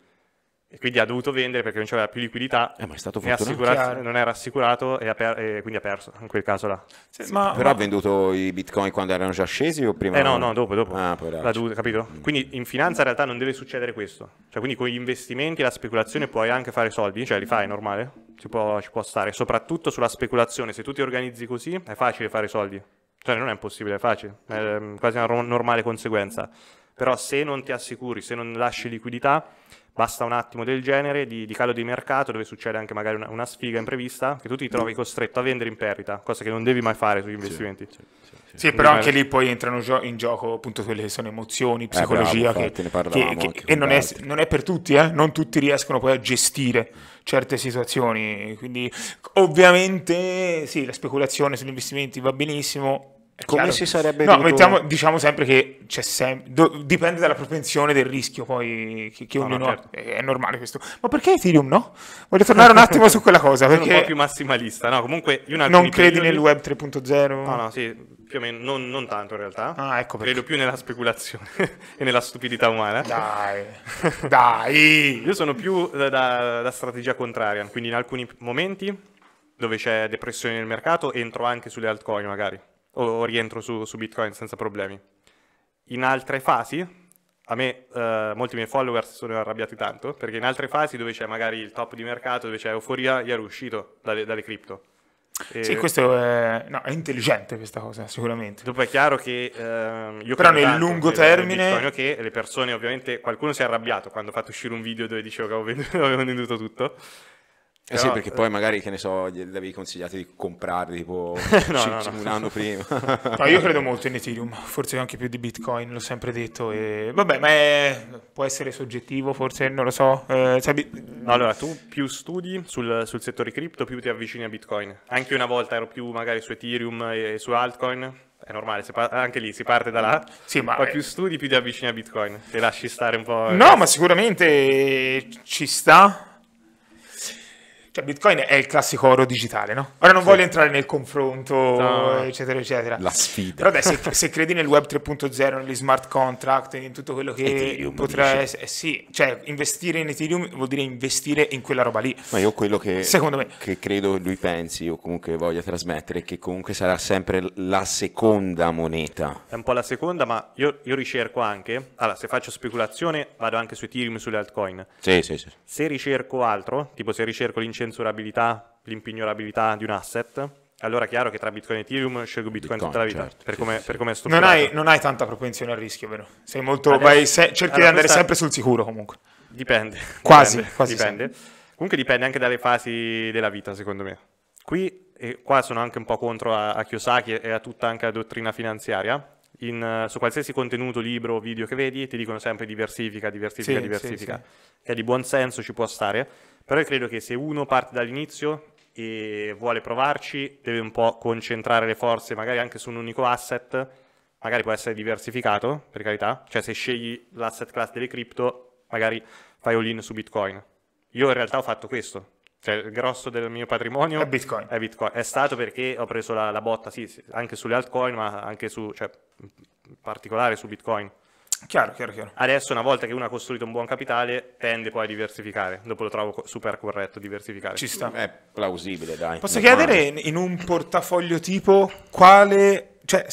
Speaker 3: e quindi ha dovuto vendere perché non c'era più liquidità, eh, ma è stato
Speaker 1: fortunato.
Speaker 3: non era assicurato e, per, e, quindi ha perso in quel
Speaker 2: caso là. Sì,
Speaker 1: sì, ma, però ma...
Speaker 3: ha
Speaker 2: venduto i bitcoin quando erano già scesi o prima? Eh no, no, dopo, dopo. Ah, dovuto,
Speaker 3: capito? Mm. Quindi in finanza in realtà non deve succedere questo. Cioè, quindi con gli investimenti e la speculazione puoi anche fare soldi, cioè li fai, è normale, ci può, ci può stare. Soprattutto sulla speculazione, se tu ti organizzi così è facile fare soldi. Cioè non è impossibile, è facile, è ehm, quasi una normale conseguenza. Però se non ti assicuri, se non lasci liquidità basta un attimo del genere di, di calo di mercato dove succede anche magari una, una, sfiga imprevista che tu ti trovi costretto a vendere in perdita, cosa che non devi mai fare sugli investimenti.
Speaker 1: Sì, sì, sì, sì però anche lì poi entrano gio- in gioco appunto quelle che sono emozioni, psicologia, eh, bravo, che, infatti, che, che, e non è, non è, per tutti, eh? non tutti riescono poi a gestire certe situazioni, quindi ovviamente sì, la speculazione sugli investimenti va benissimo, come chiaro. si sarebbe No, mettiamo, diciamo sempre che c'è sempre... Do, dipende dalla propensione del rischio poi che, che no, ognuno certo. è, normale questo. Ma perché Ethereum no? Voglio tornare un attimo <laughs> su quella cosa perché... Sono un po' più massimalista, no? Comunque io Non credi periodi... nel web 3.0? No, no,
Speaker 3: sì, più o meno, non, non tanto in realtà. Ah, ecco perché. Credo più nella speculazione <laughs> e nella stupidità umana. Dai, <laughs> dai! Io sono più da, eh, da, da strategia contraria, quindi in alcuni momenti dove c'è depressione nel mercato entro anche sulle altcoin magari o rientro su, su Bitcoin senza problemi. In altre fasi, a me eh, molti miei follower si sono arrabbiati tanto, perché in altre fasi dove c'è magari il top di mercato, dove c'è euforia, gli ero uscito dalle, dalle cripto. E sì, questo
Speaker 1: è, no, è, intelligente questa cosa, sicuramente.
Speaker 3: Dopo è chiaro che ehm, io Però nel lungo termine Bitcoin, che le persone ovviamente qualcuno si è arrabbiato quando ho fatto uscire un video dove dicevo che avevo venduto <laughs> tutto.
Speaker 2: Eh sì, perché eh, poi magari, che ne so, gli avevi consigliato di comprarli tipo <laughs> no, c- no, no. un anno prima. <laughs> no, io credo molto
Speaker 1: in Ethereum, forse anche più di Bitcoin, l'ho sempre detto. E... Vabbè, ma è... può essere soggettivo, forse, non lo so. Eh, cioè... Allora, tu più studi
Speaker 3: sul, sul settore cripto, più ti avvicini a Bitcoin. Anche una volta ero più magari su Ethereum e su altcoin, è normale, par- anche lì si parte da là. Sì, ma poi eh... più studi, più ti avvicini a Bitcoin. Ti lasci
Speaker 1: stare un po'. No, ma sicuramente ci sta. Cioè, Bitcoin è il classico oro digitale, no? Ora non sì. voglio entrare nel confronto, no. eccetera, eccetera. La sfida. Però dai, se, se, credi nel web 3.0, negli smart contract, in tutto quello che Ethereum, potrà essere... Eh, sì, cioè, investire in Ethereum vuol dire investire in quella roba lì.
Speaker 2: Ma io quello che, Secondo me. che credo lui pensi, o comunque voglia trasmettere, è che comunque sarà sempre la seconda moneta.
Speaker 3: È un po' la seconda, ma io, io ricerco anche... Allora, se faccio speculazione, vado anche su Ethereum, sulle altcoin. Sì, sì, sì. Se ricerco altro, tipo se ricerco l'incendio censurabilità, l'impignorabilità di un asset, allora è chiaro che tra Bitcoin e Ethereum scelgo Bitcoin, Bitcoin tutta la vita, certo, per, come, sì, per come è strutturato. Non hai,
Speaker 1: non hai, tanta propensione al rischio, vero? Sei molto, Adesso, vai, se, cerchi allora di andare questa... sempre sul sicuro comunque. Dipende. <laughs> Quasi, dipende, quasi dipende. Sempre. Comunque dipende anche dalle
Speaker 3: fasi della vita, secondo me. Qui, e qua sono anche un po' contro a, a Kiyosaki e a tutta anche la dottrina finanziaria, in, eh, su qualsiasi contenuto, libro, o video che vedi, ti dicono sempre diversifica, diversifica, sì, diversifica, sì, sì. che di buon senso ci può stare, però io credo che se uno parte dall'inizio e vuole provarci, deve un po' concentrare le forze magari anche su un unico asset, magari può essere diversificato, per carità, cioè se scegli l'asset class delle cripto, magari fai all-in su Bitcoin. Io in realtà ho fatto questo, cioè il grosso del mio patrimonio è Bitcoin. È, Bitcoin. è stato perché ho preso la, la botta, sì, sì, anche sulle altcoin, ma anche su, cioè, in particolare su Bitcoin.
Speaker 1: Chiaro, chiaro, chiaro.
Speaker 3: Adesso, una volta che uno ha costruito un buon capitale, tende poi a diversificare. Dopo lo trovo super corretto diversificare. Ci
Speaker 2: sta. È plausibile, dai. Posso chiedere
Speaker 1: in un portafoglio tipo quale, cioè,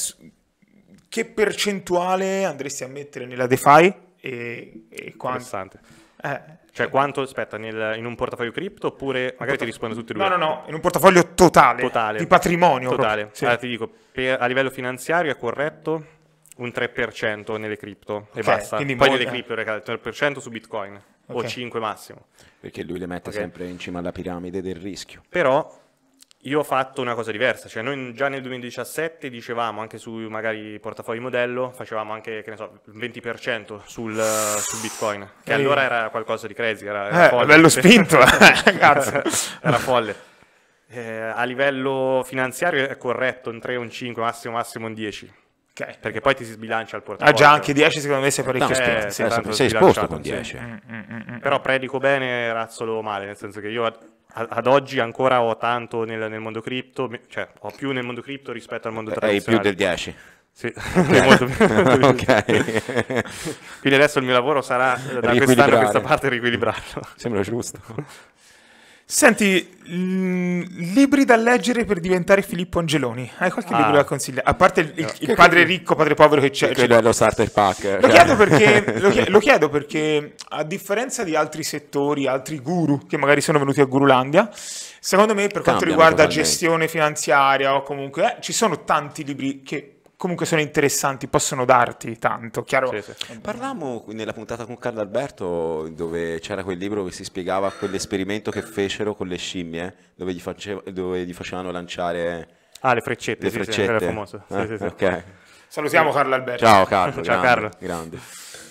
Speaker 1: che percentuale andresti a mettere nella DeFi
Speaker 3: e, e quanto? Interessante. Eh. Cioè quanto, aspetta, nel, in un portafoglio cripto oppure magari ti rispondo tutti e due? No, no, no, in un portafoglio totale, totale. di patrimonio. Totale, sì. allora ti dico, per, a livello finanziario è corretto un 3% nelle cripto e okay, basta. Poi molto... nelle cripto regala il 3% su Bitcoin okay. o 5 massimo.
Speaker 2: Perché lui le mette okay. sempre in cima alla piramide del rischio.
Speaker 3: Però io ho fatto una cosa diversa, cioè noi già nel 2017 dicevamo anche su magari portafogli modello, facevamo anche, che ne so, il 20% sul, sul, Bitcoin, che e... allora era qualcosa di crazy, era, era eh, folle. bello spinto, <laughs> eh, cazzo. era folle. Eh, a livello finanziario è corretto un 3, un 5, massimo massimo un 10. Okay. Perché poi ti si sbilancia il portafoglio. Ah già, anche 10 secondo me sei parecchio no, eh, spinto. sei, sei esposto con 10. Sì.
Speaker 2: Mm,
Speaker 1: mm, mm, Però
Speaker 3: predico bene, razzolo male, nel senso che io ad oggi ancora ho tanto nel, nel mondo cripto, cioè ho più nel mondo cripto rispetto al mondo tradizionale. Hai più del 10? Sì, okay. molto più. okay. Quindi adesso il mio lavoro sarà eh, da quest'anno a questa parte riequilibrarlo.
Speaker 2: Sembra giusto.
Speaker 1: Senti, mm, libri da leggere per diventare Filippo Angeloni. Hai qualche ah. libro da consigliare? A parte il, no. il, padre ricco, padre povero che c'è. Quello è lo starter pack. Lo, cioè. chiedo perché, lo, chiedo, lo chiedo <laughs> perché, a differenza di altri settori, altri guru che magari sono venuti a Gurulandia, secondo me per quanto Cambiano riguarda gestione finanziaria o comunque, eh, ci sono tanti libri che comunque sono interessanti, possono darti tanto, chiaro? Sì, sì.
Speaker 2: Parlammo nella puntata con Carlo Alberto dove c'era quel libro che si spiegava quell'esperimento che fecero con le scimmie, eh, dove gli, faceva, dove gli facevano lanciare... Ah, le freccette, le sì, freccette. era famoso. Eh? Okay. Salutiamo Carlo Alberto. Ciao Carlo. <laughs> Ciao grande, Carlo. Grande.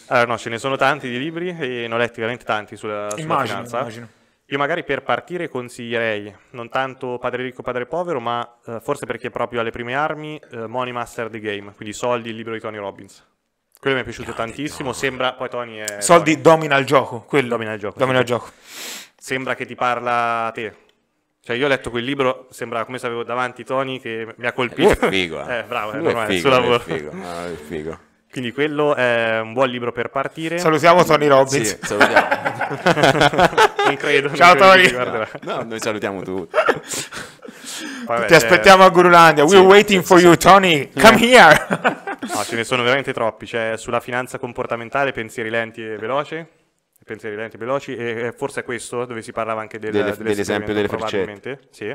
Speaker 3: Allora, no, ce ne sono tanti di libri e ne ho letti veramente tanti sulla, sulla immagino, finanza. Immagino. Io magari per partire consiglierei non tanto Padre ricco, Padre povero, ma eh, forse perché proprio alle prime armi eh, Money Master the Game, quindi Soldi, il libro di Tony Robbins. Quello mi è piaciuto Grande tantissimo, gioco. sembra poi Tony è Soldi Tony.
Speaker 1: domina il gioco, quello domina il gioco. Domina sì. il gioco.
Speaker 3: Sembra che ti parla a te. Cioè io ho letto quel libro, sembra come se avevo davanti Tony che mi ha colpito. Lui è figo. <laughs> eh, bravo, eh. Eh, è, normale, è il suo lavoro. è figo. No, è figo. Quindi quello è un buon libro per partire.
Speaker 2: Salutiamo Tony Robbins. Sì, salutiamo. <laughs> non <laughs> credo. Ciao Tori. No, noi salutiamo tutti. <laughs> Vabbè, Ti aspettiamo a Gurulandia. We're sì, waiting
Speaker 1: for you, Tony. Come here. no, ce
Speaker 3: ne sono veramente troppi. Cioè, sulla finanza comportamentale, pensieri lenti e veloci. Pensieri lenti e veloci. E forse è questo dove si parlava anche del, delle, dell'esempio delle freccette. Sì.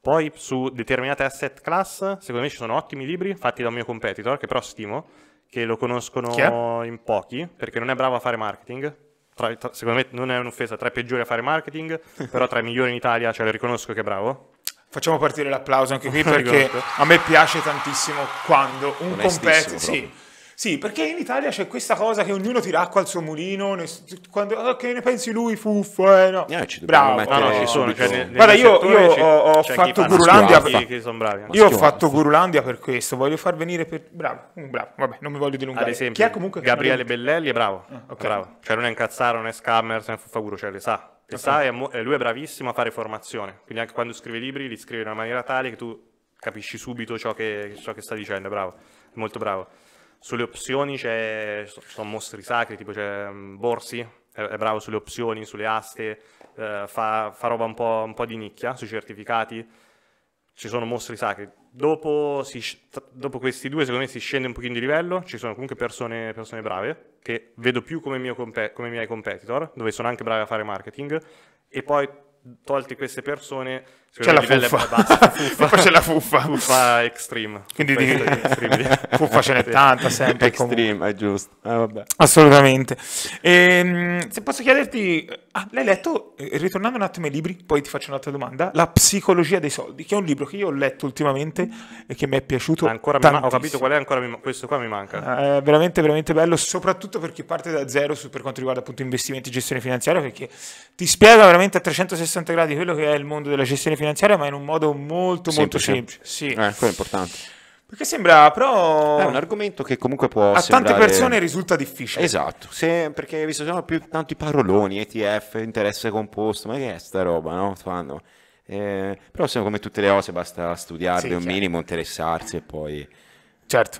Speaker 3: Poi su determinate asset class, secondo me ci sono ottimi libri fatti da un mio competitor, che però stimo, che lo conoscono in pochi, perché non è bravo a fare marketing, tra, tra, secondo me non è un'offesa, tra i peggiori a fare marketing, <laughs> però tra i migliori in Italia, cioè lo riconosco che è bravo.
Speaker 1: Facciamo partire l'applauso anche qui <laughs> perché a me piace tantissimo quando un competitor, sì, sì, perché in Italia c'è questa cosa che ognuno tira acqua al suo mulino, ne, quando, oh, che ne pensi lui, fuffo, eh, no. Eh, ci Bravo, no, no, ci sono, cioè, Guarda, io, io ho, ho fatto Gurulandia, per, io ho fatto Gurulandia per questo, voglio far venire per... Bravo, mm, bravo, vabbè, non mi voglio dilungare. Ad esempio, chi è comunque Gabriele Bellelli è bravo, ah, okay.
Speaker 3: bravo. Cioè non è incazzaro, non è scammer, non è fuffaguro, cioè le sa. okay. sa e lui è bravissimo a fare formazione, quindi anche quando scrive libri li scrive in una maniera tale che tu capisci subito ciò che, ciò che sta dicendo, bravo, molto bravo. Sulle opzioni c'è, ci sono mostri sacri, tipo c'è mm, Borsi, è, è bravo sulle opzioni, sulle aste, eh, fa, fa, roba un po', un po' di nicchia, sui certificati, ci sono mostri sacri. Dopo, si, dopo, questi due, secondo me si scende un pochino di livello. Ci sono comunque persone, persone brave che vedo più come, mio, come, miei competitor, dove sono anche bravi a fare marketing. E poi, tolte queste persone, c'è la fuffa. Bassa, fuffa. <laughs> c'è la fuffa. Fuffa extreme. Quindi di... <laughs> fuffa ce n'è tanta sempre. Extreme, è giusto. Ah,
Speaker 1: Assolutamente. E, ehm, se posso chiederti, ah, l'hai letto, eh, ritornando un attimo ai libri, poi ti faccio un'altra domanda, La psicologia dei soldi, che è un libro che io ho letto ultimamente e che mi è piaciuto ancora tantissimo. Ho capito qual è,
Speaker 3: ancora mi, questo qua mi manca.
Speaker 1: Ah, è veramente, veramente bello, soprattutto per chi parte da zero su, per quanto riguarda appunto investimenti e gestione finanziaria, perché ti spiega veramente a 360 gradi quello che è il mondo della gestione finanziaria finanziaria, ma in un modo molto, semplice. molto semplice. Sì. Eh, quello è importante. Perché sembra però... È un
Speaker 2: argomento che comunque può... A sembrare... tante persone risulta difficile. Esatto, se, perché che sono più tanti paroloni, ETF, interesse composto, ma che è sta roba, no? Fanno. Eh, però sono come tutte le cose, basta studiarle sì, un chiaro. minimo, interessarsi e poi...
Speaker 1: Certo.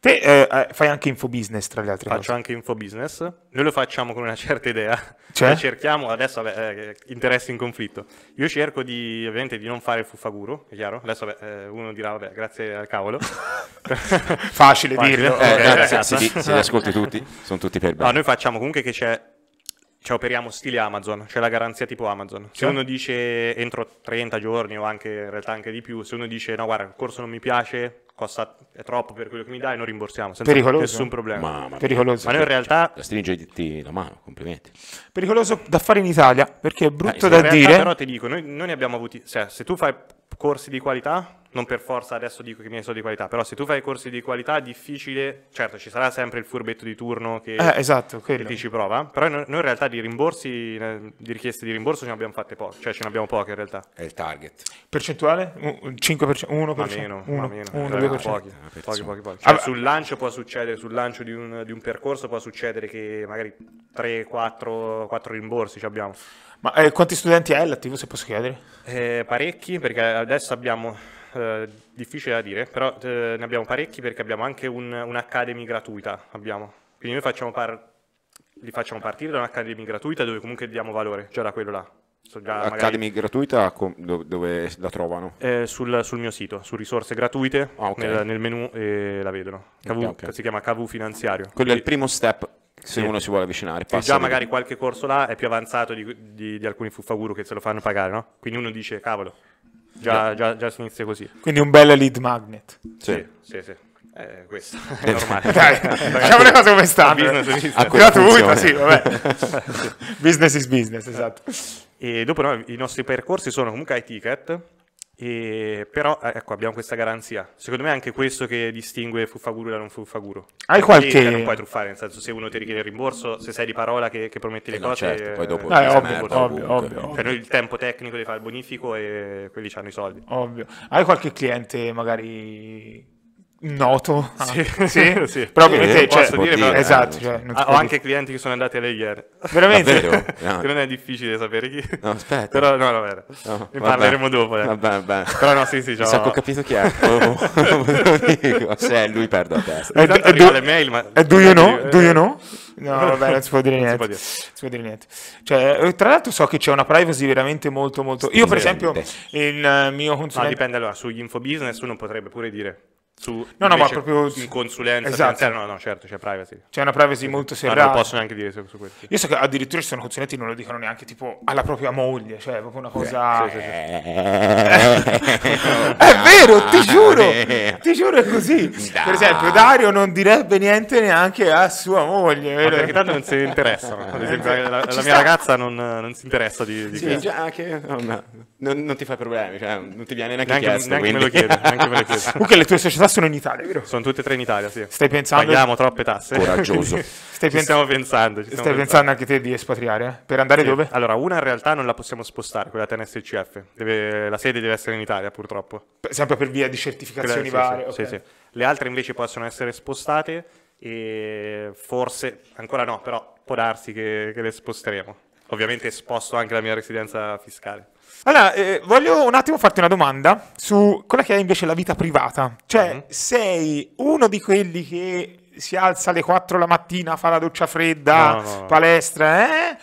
Speaker 1: Te eh, eh, fai anche infobusiness tra le altre Faccio cose. anche infobusiness.
Speaker 2: Noi lo
Speaker 3: facciamo con una certa idea. Cioè? cerchiamo, adesso vabbè, eh, interessi in conflitto. Io cerco di, ovviamente, di non fare il fuffaguro, è chiaro? Adesso vabbè, eh, uno dirà, vabbè, grazie al cavolo. <laughs>
Speaker 1: Facile, Facile dirlo. Eh, eh se,
Speaker 2: se, li, se li ascolti tutti, sono tutti per bene. No, noi
Speaker 3: facciamo comunque che c'è cioè operiamo stile Amazon, c'è cioè la garanzia tipo Amazon. Se cioè? uno dice entro 30 giorni o anche in realtà anche di più, se uno dice no guarda il corso non mi piace, costa è troppo per quello che mi dai, non rimborsiamo, senza Pericoloso. nessun problema. Ma,
Speaker 1: Pericoloso. ma noi in cioè, realtà...
Speaker 2: La stringerti
Speaker 1: la mano, complimenti. Pericoloso da fare in Italia, perché è brutto eh, da dire... Però
Speaker 3: ti dico, noi, noi ne abbiamo avuti... Cioè, se tu fai corsi di qualità, non per forza adesso dico che mi ne so di qualità, però se tu fai corsi di qualità è difficile, certo ci sarà sempre il furbetto di turno che, eh, esatto, che ti ci prova, però noi in realtà di rimborsi, eh, di richieste di rimborso ce ne abbiamo fatte poche, cioè ce ne abbiamo poche in realtà.
Speaker 1: È il target. Percentuale? 5%? 1%? Ma meno, 1, 1, 1 2%. Pochi, pochi, pochi, ah, pochi. Cioè,
Speaker 3: sul lancio può succedere, sul lancio di un, di un percorso può succedere che magari 3, 4, 4 rimborsi ci abbiamo.
Speaker 1: Ma eh, quanti studenti hai l'attivo, se posso chiedere?
Speaker 3: Eh, parecchi, perché adesso abbiamo, eh, difficile da dire, però eh, ne abbiamo parecchi perché abbiamo anche un, un'Academy gratuita, abbiamo. quindi noi facciamo par- li facciamo partire da un'Academy gratuita dove comunque diamo valore, già da quello là. So già Academy
Speaker 2: magari... gratuita dove la trovano?
Speaker 3: Eh, sul, sul, mio sito, su risorse gratuite, ah, okay. nel, nel, menu eh, la vedono. Cavu, okay, okay. Si chiama KV Finanziario. Quello Quindi... è il primo step se sì. uno si vuole avvicinare. E già magari qualche corso là è più avanzato di, di, di alcuni fuffaguru che se lo fanno pagare, no? Quindi uno dice, cavolo, già, già, già si inizia così. Quindi un bel
Speaker 1: lead magnet. Sì, sì,
Speaker 3: sì. sì. Eh, questo <laughs> è normale. Dai, diciamo le cose come stanno. Ah, business, business. A gratuito, sì, vabbè. <laughs> business is business, esatto. E dopo no, i nostri percorsi sono comunque high ticket, e, però eh, ecco, abbiamo questa garanzia. Secondo me è anche questo che distingue Fuffaguru da non Fuffaguru. Hai qualche... Eh, non puoi truffare, nel senso se uno ti richiede il rimborso, se sei di parola che, che prometti le eh no, cose... Certo, poi dopo... Eh, ovvio, merda, ovvio, ovvio, ovvio. Cioè, il tempo tecnico di fare il bonifico e quelli hanno i soldi.
Speaker 1: Ovvio. Hai qualche cliente magari noto sì, ah, sì, <laughs> sì. <laughs> proprio eh, cioè, dire, dire, esatto eh, cioè, ah, ho anche dire.
Speaker 3: clienti che sono andati a lei ieri veramente no. <laughs> Eh. non è difficile sapere chi no aspetta però no, no, no, no ne
Speaker 1: parleremo dopo eh.
Speaker 2: vabbè, vabbè. però no sì sì ciao. ho capito chi è oh, oh, oh, se lui perde la testa esatto, eh, do, le mail ma do you know do you eh. know No, vabbè, non si può dire niente. Non
Speaker 1: si può dire, niente. Cioè, eh, tra l'altro so che c'è una privacy veramente molto, molto... Io, per esempio, il mio consulente... No,
Speaker 3: dipende, allora, sugli infobusiness uno potrebbe pure dire su, no, no, ma proprio in consulenza esatto. no, no, certo, c'è privacy. C'è una privacy sì. molto serrata. non posso neanche dire su, questo.
Speaker 1: Io so che addirittura ci sono consulenti che non lo dicono neanche tipo alla propria moglie, cioè è proprio una cosa eh, sì, sì, <laughs> È vero, ti <laughs> giuro. ti giuro è così. Per esempio, Dario non direbbe niente neanche a sua moglie, vero? Ma perché tanto non si interessano. Ad esempio, esatto. la, la mia sta. ragazza
Speaker 3: non, non, si interessa di, di questo. Già
Speaker 2: che, Non, non, ti fai problemi, cioè, non ti viene
Speaker 3: neanche, neanche chiesto. Neanche me lo chiedo, neanche me lo chiedo. <laughs> Comunque le tue società sono in Italia, vero? Sono tutte e tre in Italia, sì. Stai pensando... Paghiamo troppe tasse. Coraggioso. <laughs> stai pens- stiamo pensando. stai pensando, pensando
Speaker 1: anche te di espatriare? Eh? Per andare sì. dove?
Speaker 3: Allora, una in realtà non la possiamo spostare, quella TNSCF. Deve, la sede deve essere in Italia, purtroppo.
Speaker 1: Per, sempre per via di certificazioni sì, varie. Sì, okay. sì,
Speaker 3: Le altre invece possono essere spostate e forse, ancora no, però può darsi che, che le sposteremo. Ovviamente sposto anche la mia residenza fiscale.
Speaker 1: Allora, eh, voglio un attimo farti una domanda su quella che è invece la vita privata. Cioè, mm. sei uno di quelli che si alza alle 4 la mattina, fa la doccia fredda, no, no, no. palestra, eh?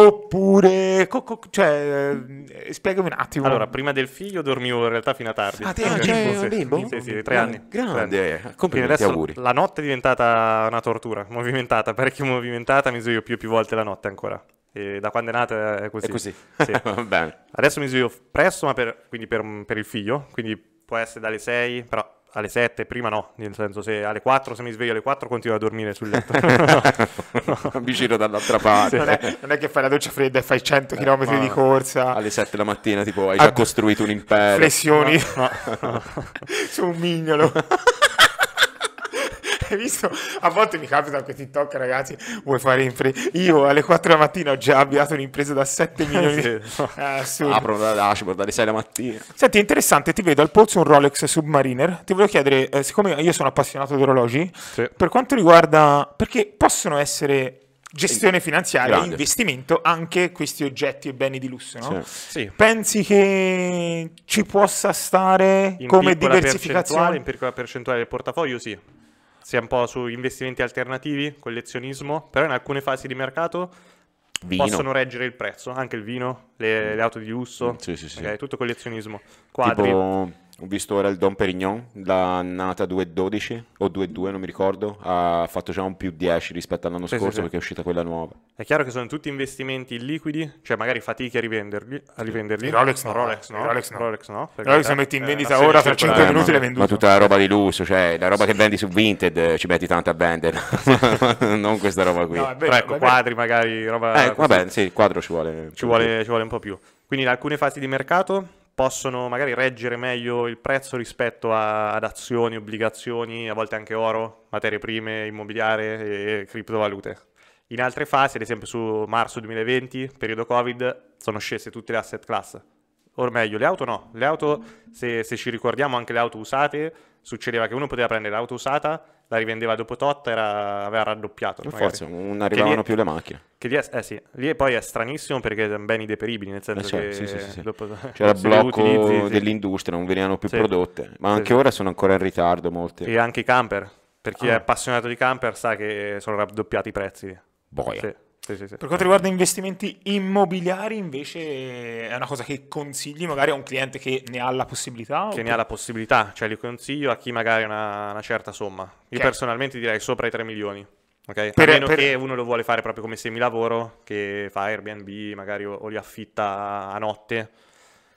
Speaker 1: Oppure, co- co- cioè, eh, spiegami un attimo. Allora,
Speaker 3: prima del figlio dormivo in realtà fino a tardi. Ah, te ah, <laughs> cioè, sì, bimbo? Sì, sì, sì, tre anni. Grande. Tre anni. Eh, adesso auguri. la notte è diventata una tortura, <laughs> movimentata, parecchio movimentata, mi sveglio più e più volte la notte ancora. E da quando è nata è così. È così. Sì. <laughs> Adesso mi sveglio presto, ma per, quindi per, per il figlio, quindi può essere dalle 6, però alle 7, prima no, nel senso se alle 4 se mi sveglio alle 4 continuo a dormire sul letto. no, <laughs> Mi giro dall'altra
Speaker 2: parte. Non è,
Speaker 1: non, è, che fai la doccia fredda e fai 100 eh, km di corsa. Alle 7 la mattina
Speaker 2: tipo hai già costruito un impero. Flessioni no,
Speaker 1: <laughs> su un mignolo. <laughs> hai visto? A volte mi capita che TikTok, ragazzi, vuoi fare in Io alle 4 della mattina ho già avviato un'impresa da 7 eh, milioni di euro. <laughs> Ah, assurdo. Apro
Speaker 2: da dashboard alle 6 la mattina.
Speaker 1: Senti, interessante, ti vedo al polso un Rolex Submariner. Ti voglio chiedere, eh, siccome io sono appassionato di orologi, sì. per quanto riguarda... perché possono essere gestione eh, finanziaria, e investimento, anche questi oggetti e beni di lusso. No? Sì. Pensi che ci possa stare in come diversificazione? In piccola percentuale del portafoglio
Speaker 3: sì sia un po' su investimenti alternativi, collezionismo, però in alcune fasi di mercato Vino. possono reggere il prezzo, anche il vino, le, le auto di lusso, sì, sì, sì. Eh, tutto collezionismo. Quadri. Tipo
Speaker 2: ho visto ora il Don Perignon, l'annata 2.12 o 2.2, non mi ricordo, ha fatto già un più 10 rispetto all'anno sì, scorso sì, perché è uscita quella nuova.
Speaker 3: È chiaro che sono tutti investimenti liquidi, cioè magari fatichi a rivenderli. A rivenderli. Rolex, no, Rolex
Speaker 1: no. Rolex no. Rolex no. Rolex, no, Rolex la metti in eh, vendita ora, tra 5 eh, minuti l'hai venduto. Ma tutta
Speaker 2: la roba di lusso, cioè la roba che vendi su Vinted eh, ci metti tanto a vendere, <laughs> non questa roba qui. No, vero, ecco,
Speaker 1: quadri
Speaker 3: magari, roba... Eh, vabbè, sì, il quadro ci vuole. Ci vuole, ci vuole un po' più. Quindi in alcune fasi di mercato possono magari reggere meglio il prezzo rispetto a, ad azioni, obbligazioni, a volte anche oro, materie prime, immobiliare e criptovalute. In altre fasi, ad esempio su marzo 2020, periodo Covid, sono scese tutte le asset class. O meglio, le auto no. Le auto, se, se ci ricordiamo anche le auto usate, succedeva che uno poteva prendere l'auto usata, la rivendeva dopo tot, era, aveva raddoppiato. Per forza, non arrivavano è, più le macchine. Che lì, è, eh sì, lì poi è stranissimo perché sono beni deperibili, nel senso eh, certo, che sì, sì, sì. dopo c'era <laughs> il blocco utilizzi, dell'industria, non venivano più prodotte, ma anche ora sono
Speaker 2: ancora in ritardo molti. E anche i
Speaker 3: camper, per chi ah. è appassionato di camper sa che sono raddoppiati i prezzi. Boia. Sì, sì, Per quanto riguarda
Speaker 1: investimenti immobiliari, invece, è una cosa che consigli magari a un cliente che ne ha la possibilità? Che oppure... ne ha la
Speaker 3: possibilità, cioè li consiglio a chi magari ha una, una, certa somma. Io Chiaro. personalmente direi sopra i 3 milioni. Okay? Per, a meno per... che uno lo vuole fare proprio come semilavoro, che fa Airbnb, magari o, o li affitta a notte.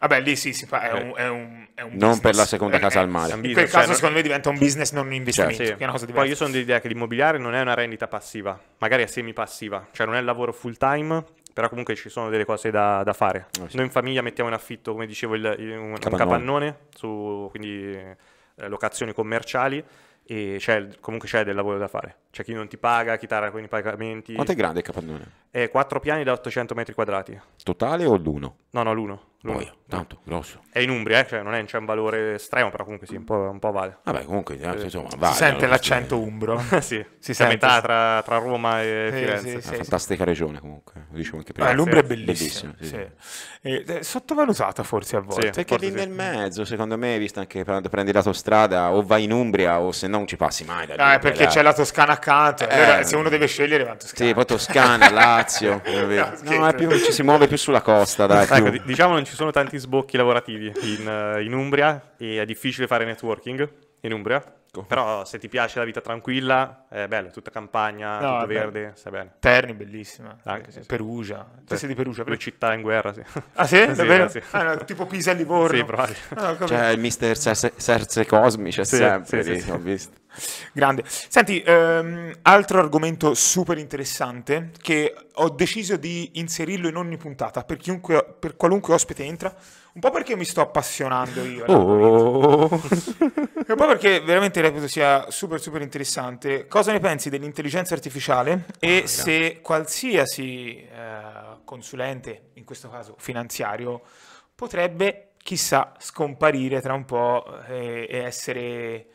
Speaker 3: Vabbè, lì sì, si fa, è, eh. un, è un, è un Non per la seconda eh, casa al mare. Eh, in
Speaker 1: quel caso, cioè, secondo me, diventa un business, non un certo.
Speaker 2: investimento.
Speaker 3: Certo. Sì. Poi io sono dell'idea che l'immobiliare non è una rendita passiva, magari è semi-passiva, cioè non è il lavoro full time, però comunque ci sono delle cose da, da fare. Oh, sì. Noi in famiglia mettiamo in affitto, come dicevo, il, il, un, capannone, un capannone su quindi, eh, locazioni commerciali e c'è, comunque c'è del lavoro da fare. C'è chi non ti paga, chi tarda con i pagamenti. Quanto è grande il capannone? È 4 piani da 800 metri quadrati.
Speaker 2: Totale o l'uno?
Speaker 3: No, no, l'uno. Boia, tanto, grosso. È in Umbria, eh? cioè non è, c'è un valore estremo, però comunque sì, un po', un po vale.
Speaker 2: Vabbè, comunque, eh, eh, insomma, vale, eh. <laughs> Si sente
Speaker 1: l'accento stile. umbro. sì, si sente. metà tra, tra, Roma e Firenze. Sì, sì, sì,
Speaker 2: fantastica regione comunque, lo dicevo anche ah, prima. Beh, L'Umbria è bellissima. bellissima
Speaker 1: sottovalutata forse a volte. perché lì
Speaker 2: nel mezzo, secondo me, visto anche quando prendi l'autostrada o vai in Umbria o se no non ci passi mai. Da
Speaker 1: Umbria, ah, perché dai. c'è la Toscana accanto, allora, se uno deve scegliere va in
Speaker 2: Toscana. Sì, poi Toscana, <laughs> Lazio. no, ci si muove più sulla costa, dai. Ecco,
Speaker 3: diciamo non ci ci sono tanti sbocchi lavorativi in, eh, in Umbria e è difficile fare networking in Umbria. Però se ti piace la vita tranquilla, è bello, tutta campagna, no, tutto verde, sta bene. Terni
Speaker 1: bellissima,
Speaker 3: Anche, eh, sì, sì. Perugia, te sei di Perugia. Per... Le città in guerra, sì. Ah sì? <laughs> Davvero? Sì,
Speaker 1: ah, no, tipo Pisa e Livorno. Sì, probabilmente. Ah, no, cioè
Speaker 2: il mister Serse, Serse Cosmi c'è sempre, lì, ho visto.
Speaker 1: Grande. Senti, ehm, altro argomento super interessante che ho deciso di inserirlo in ogni puntata per, chiunque, per qualunque ospite entra, un po' perché mi sto appassionando io. Oh. un po' perché veramente reputo sia super super interessante. Cosa ne pensi dell'intelligenza artificiale e oh, se qualsiasi eh, consulente, in questo caso finanziario, potrebbe chissà scomparire tra un po' e, eh, e essere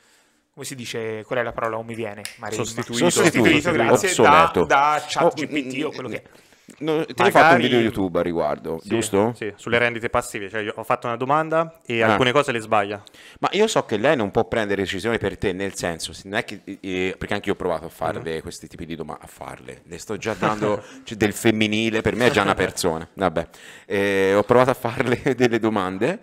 Speaker 1: come si dice, qual è la parola? O mi viene? Maremma. Sostituito, sostituito, sostituito grazie, da, da ChatGPT oh, o quello che
Speaker 3: è. No, ti Magari... ho fatto un video YouTube a riguardo, sì, giusto? Sì, sulle rendite passive, cioè ho fatto una domanda e ah. alcune cose
Speaker 2: le sbaglia. Ma io so che lei non può prendere decisioni per te, nel senso, che, eh, perché anche io ho provato a farle mm questi tipi di domande, a farle, le sto già dando cioè, del femminile, per me è già una persona, vabbè, eh, ho provato a farle <laughs> delle domande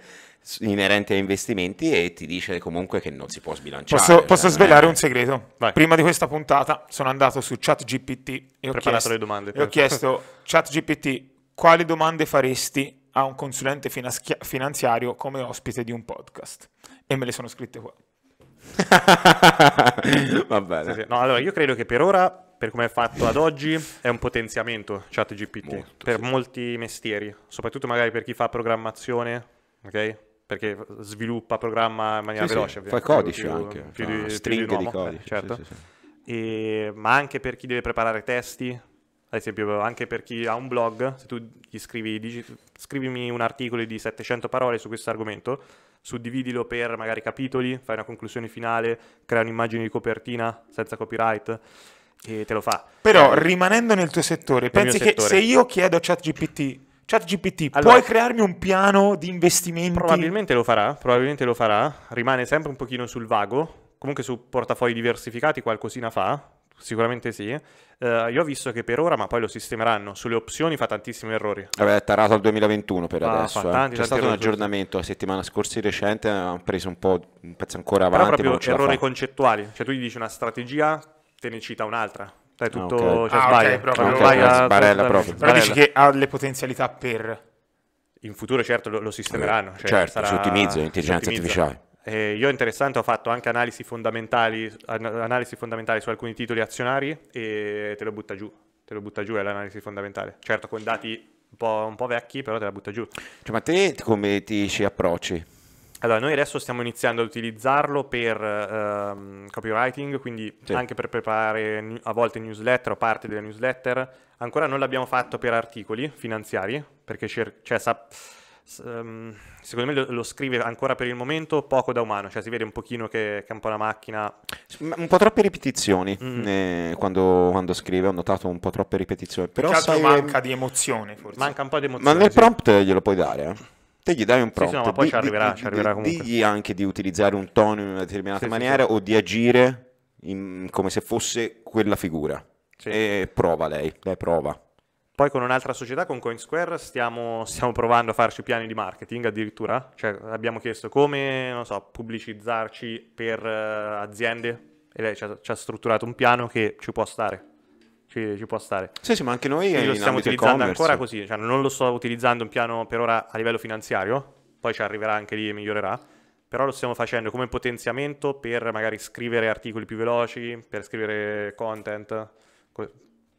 Speaker 2: inerente a investimenti e ti dice comunque che non si può sbilanciare. Posso, cioè posso svelare è... un segreto? Vai.
Speaker 1: Prima di questa puntata sono andato su ChatGPT e ho chiesto, le domande, e ho certo. chiesto ChatGPT quali domande faresti a un consulente finanziario come ospite di un podcast e me le sono scritte qua.
Speaker 3: <laughs> Va bene. Sì, sì. No, allora io credo che per ora, per come è fatto ad oggi, è un potenziamento ChatGPT per sì. molti mestieri, soprattutto magari per chi fa programmazione, ok? perché sviluppa, programma in maniera sì, veloce. Sì. Fa codice più, anche, più, fa stringhe di, cioè, di eh, codice. Certo. Sì, e, ma anche per chi deve preparare testi, ad esempio anche per chi ha un blog, se tu gli scrivi, dici, scrivimi un articolo di 700 parole su questo argomento, suddividilo per magari capitoli, fai una conclusione finale, crea un'immagine di copertina senza copyright e te lo fa. Però eh,
Speaker 1: rimanendo nel tuo settore, nel pensi che settore. se io chiedo a ChatGPT ChatGPT, allora, puoi crearmi un piano di investimenti? Probabilmente
Speaker 3: lo farà, probabilmente lo farà, rimane sempre un pochino sul vago, comunque su portafogli diversificati qualcosina fa, sicuramente sì. Uh, io ho visto che per ora, ma poi lo sistemeranno, sulle opzioni fa tantissimi errori.
Speaker 2: Vabbè, è tarato al 2021 per ah, adesso. Tanti, eh. tanti C'è stato un aggiornamento la settimana scorsa recente, eh, hanno preso un po' un pezzo ancora avanti. Però proprio errori
Speaker 3: concettuali, cioè tu gli dici una strategia, te ne cita un'altra Fai ah, tutto, ah, okay. cioè, ah, sbaglia, okay, sbaglia, sbarella proprio. Però dici che ha le potenzialità per... In futuro certo lo, lo sistemeranno. cioè, certo, sarà... si ottimizza l'intelligenza artificiale. Eh, io interessante ho fatto anche analisi fondamentali, an- analisi fondamentali su alcuni titoli azionari e te lo butta giù, te lo butta giù è l'analisi fondamentale. Certo con dati un po', un po vecchi, però te la butta giù.
Speaker 2: Cioè, ma te come ti ci approcci?
Speaker 3: Allora, noi adesso stiamo iniziando ad utilizzarlo per ehm, copywriting, quindi sì. anche per preparare a volte newsletter o parte delle newsletter. Ancora non l'abbiamo fatto per articoli finanziari, perché cer- cioè, sa- ehm, secondo me lo, lo, scrive ancora per il momento poco da umano, cioè si vede un pochino che, che è un po' una macchina. Un
Speaker 1: po'
Speaker 2: troppe ripetizioni mm. eh, quando, quando, scrive, ho notato un po' troppe ripetizioni. Però sai, manca
Speaker 1: di emozione forse. Manca un po' di emozione. Ma nel sì. prompt
Speaker 2: glielo puoi dare. Eh? te gli dai un prompt, sì, sì, no, poi di, ci arriverà, di, ci arriverà comunque. digli anche di utilizzare un tono in una determinata sì, maniera o di agire in, come se fosse quella figura. E prova lei, lei prova.
Speaker 3: Poi con un'altra società, con CoinSquare, stiamo, stiamo, provando a farci piani di marketing addirittura. Cioè, abbiamo chiesto come, so, pubblicizzarci per eh, aziende e lei ci ha, ci ha strutturato un piano che ci può stare ci, ci, può stare.
Speaker 2: Sì, sì, ma anche noi lo stiamo utilizzando ancora
Speaker 3: così, cioè, non lo sto utilizzando in piano per ora a livello finanziario, poi ci arriverà anche lì e migliorerà, però lo stiamo facendo come potenziamento per magari scrivere articoli più veloci, per scrivere content,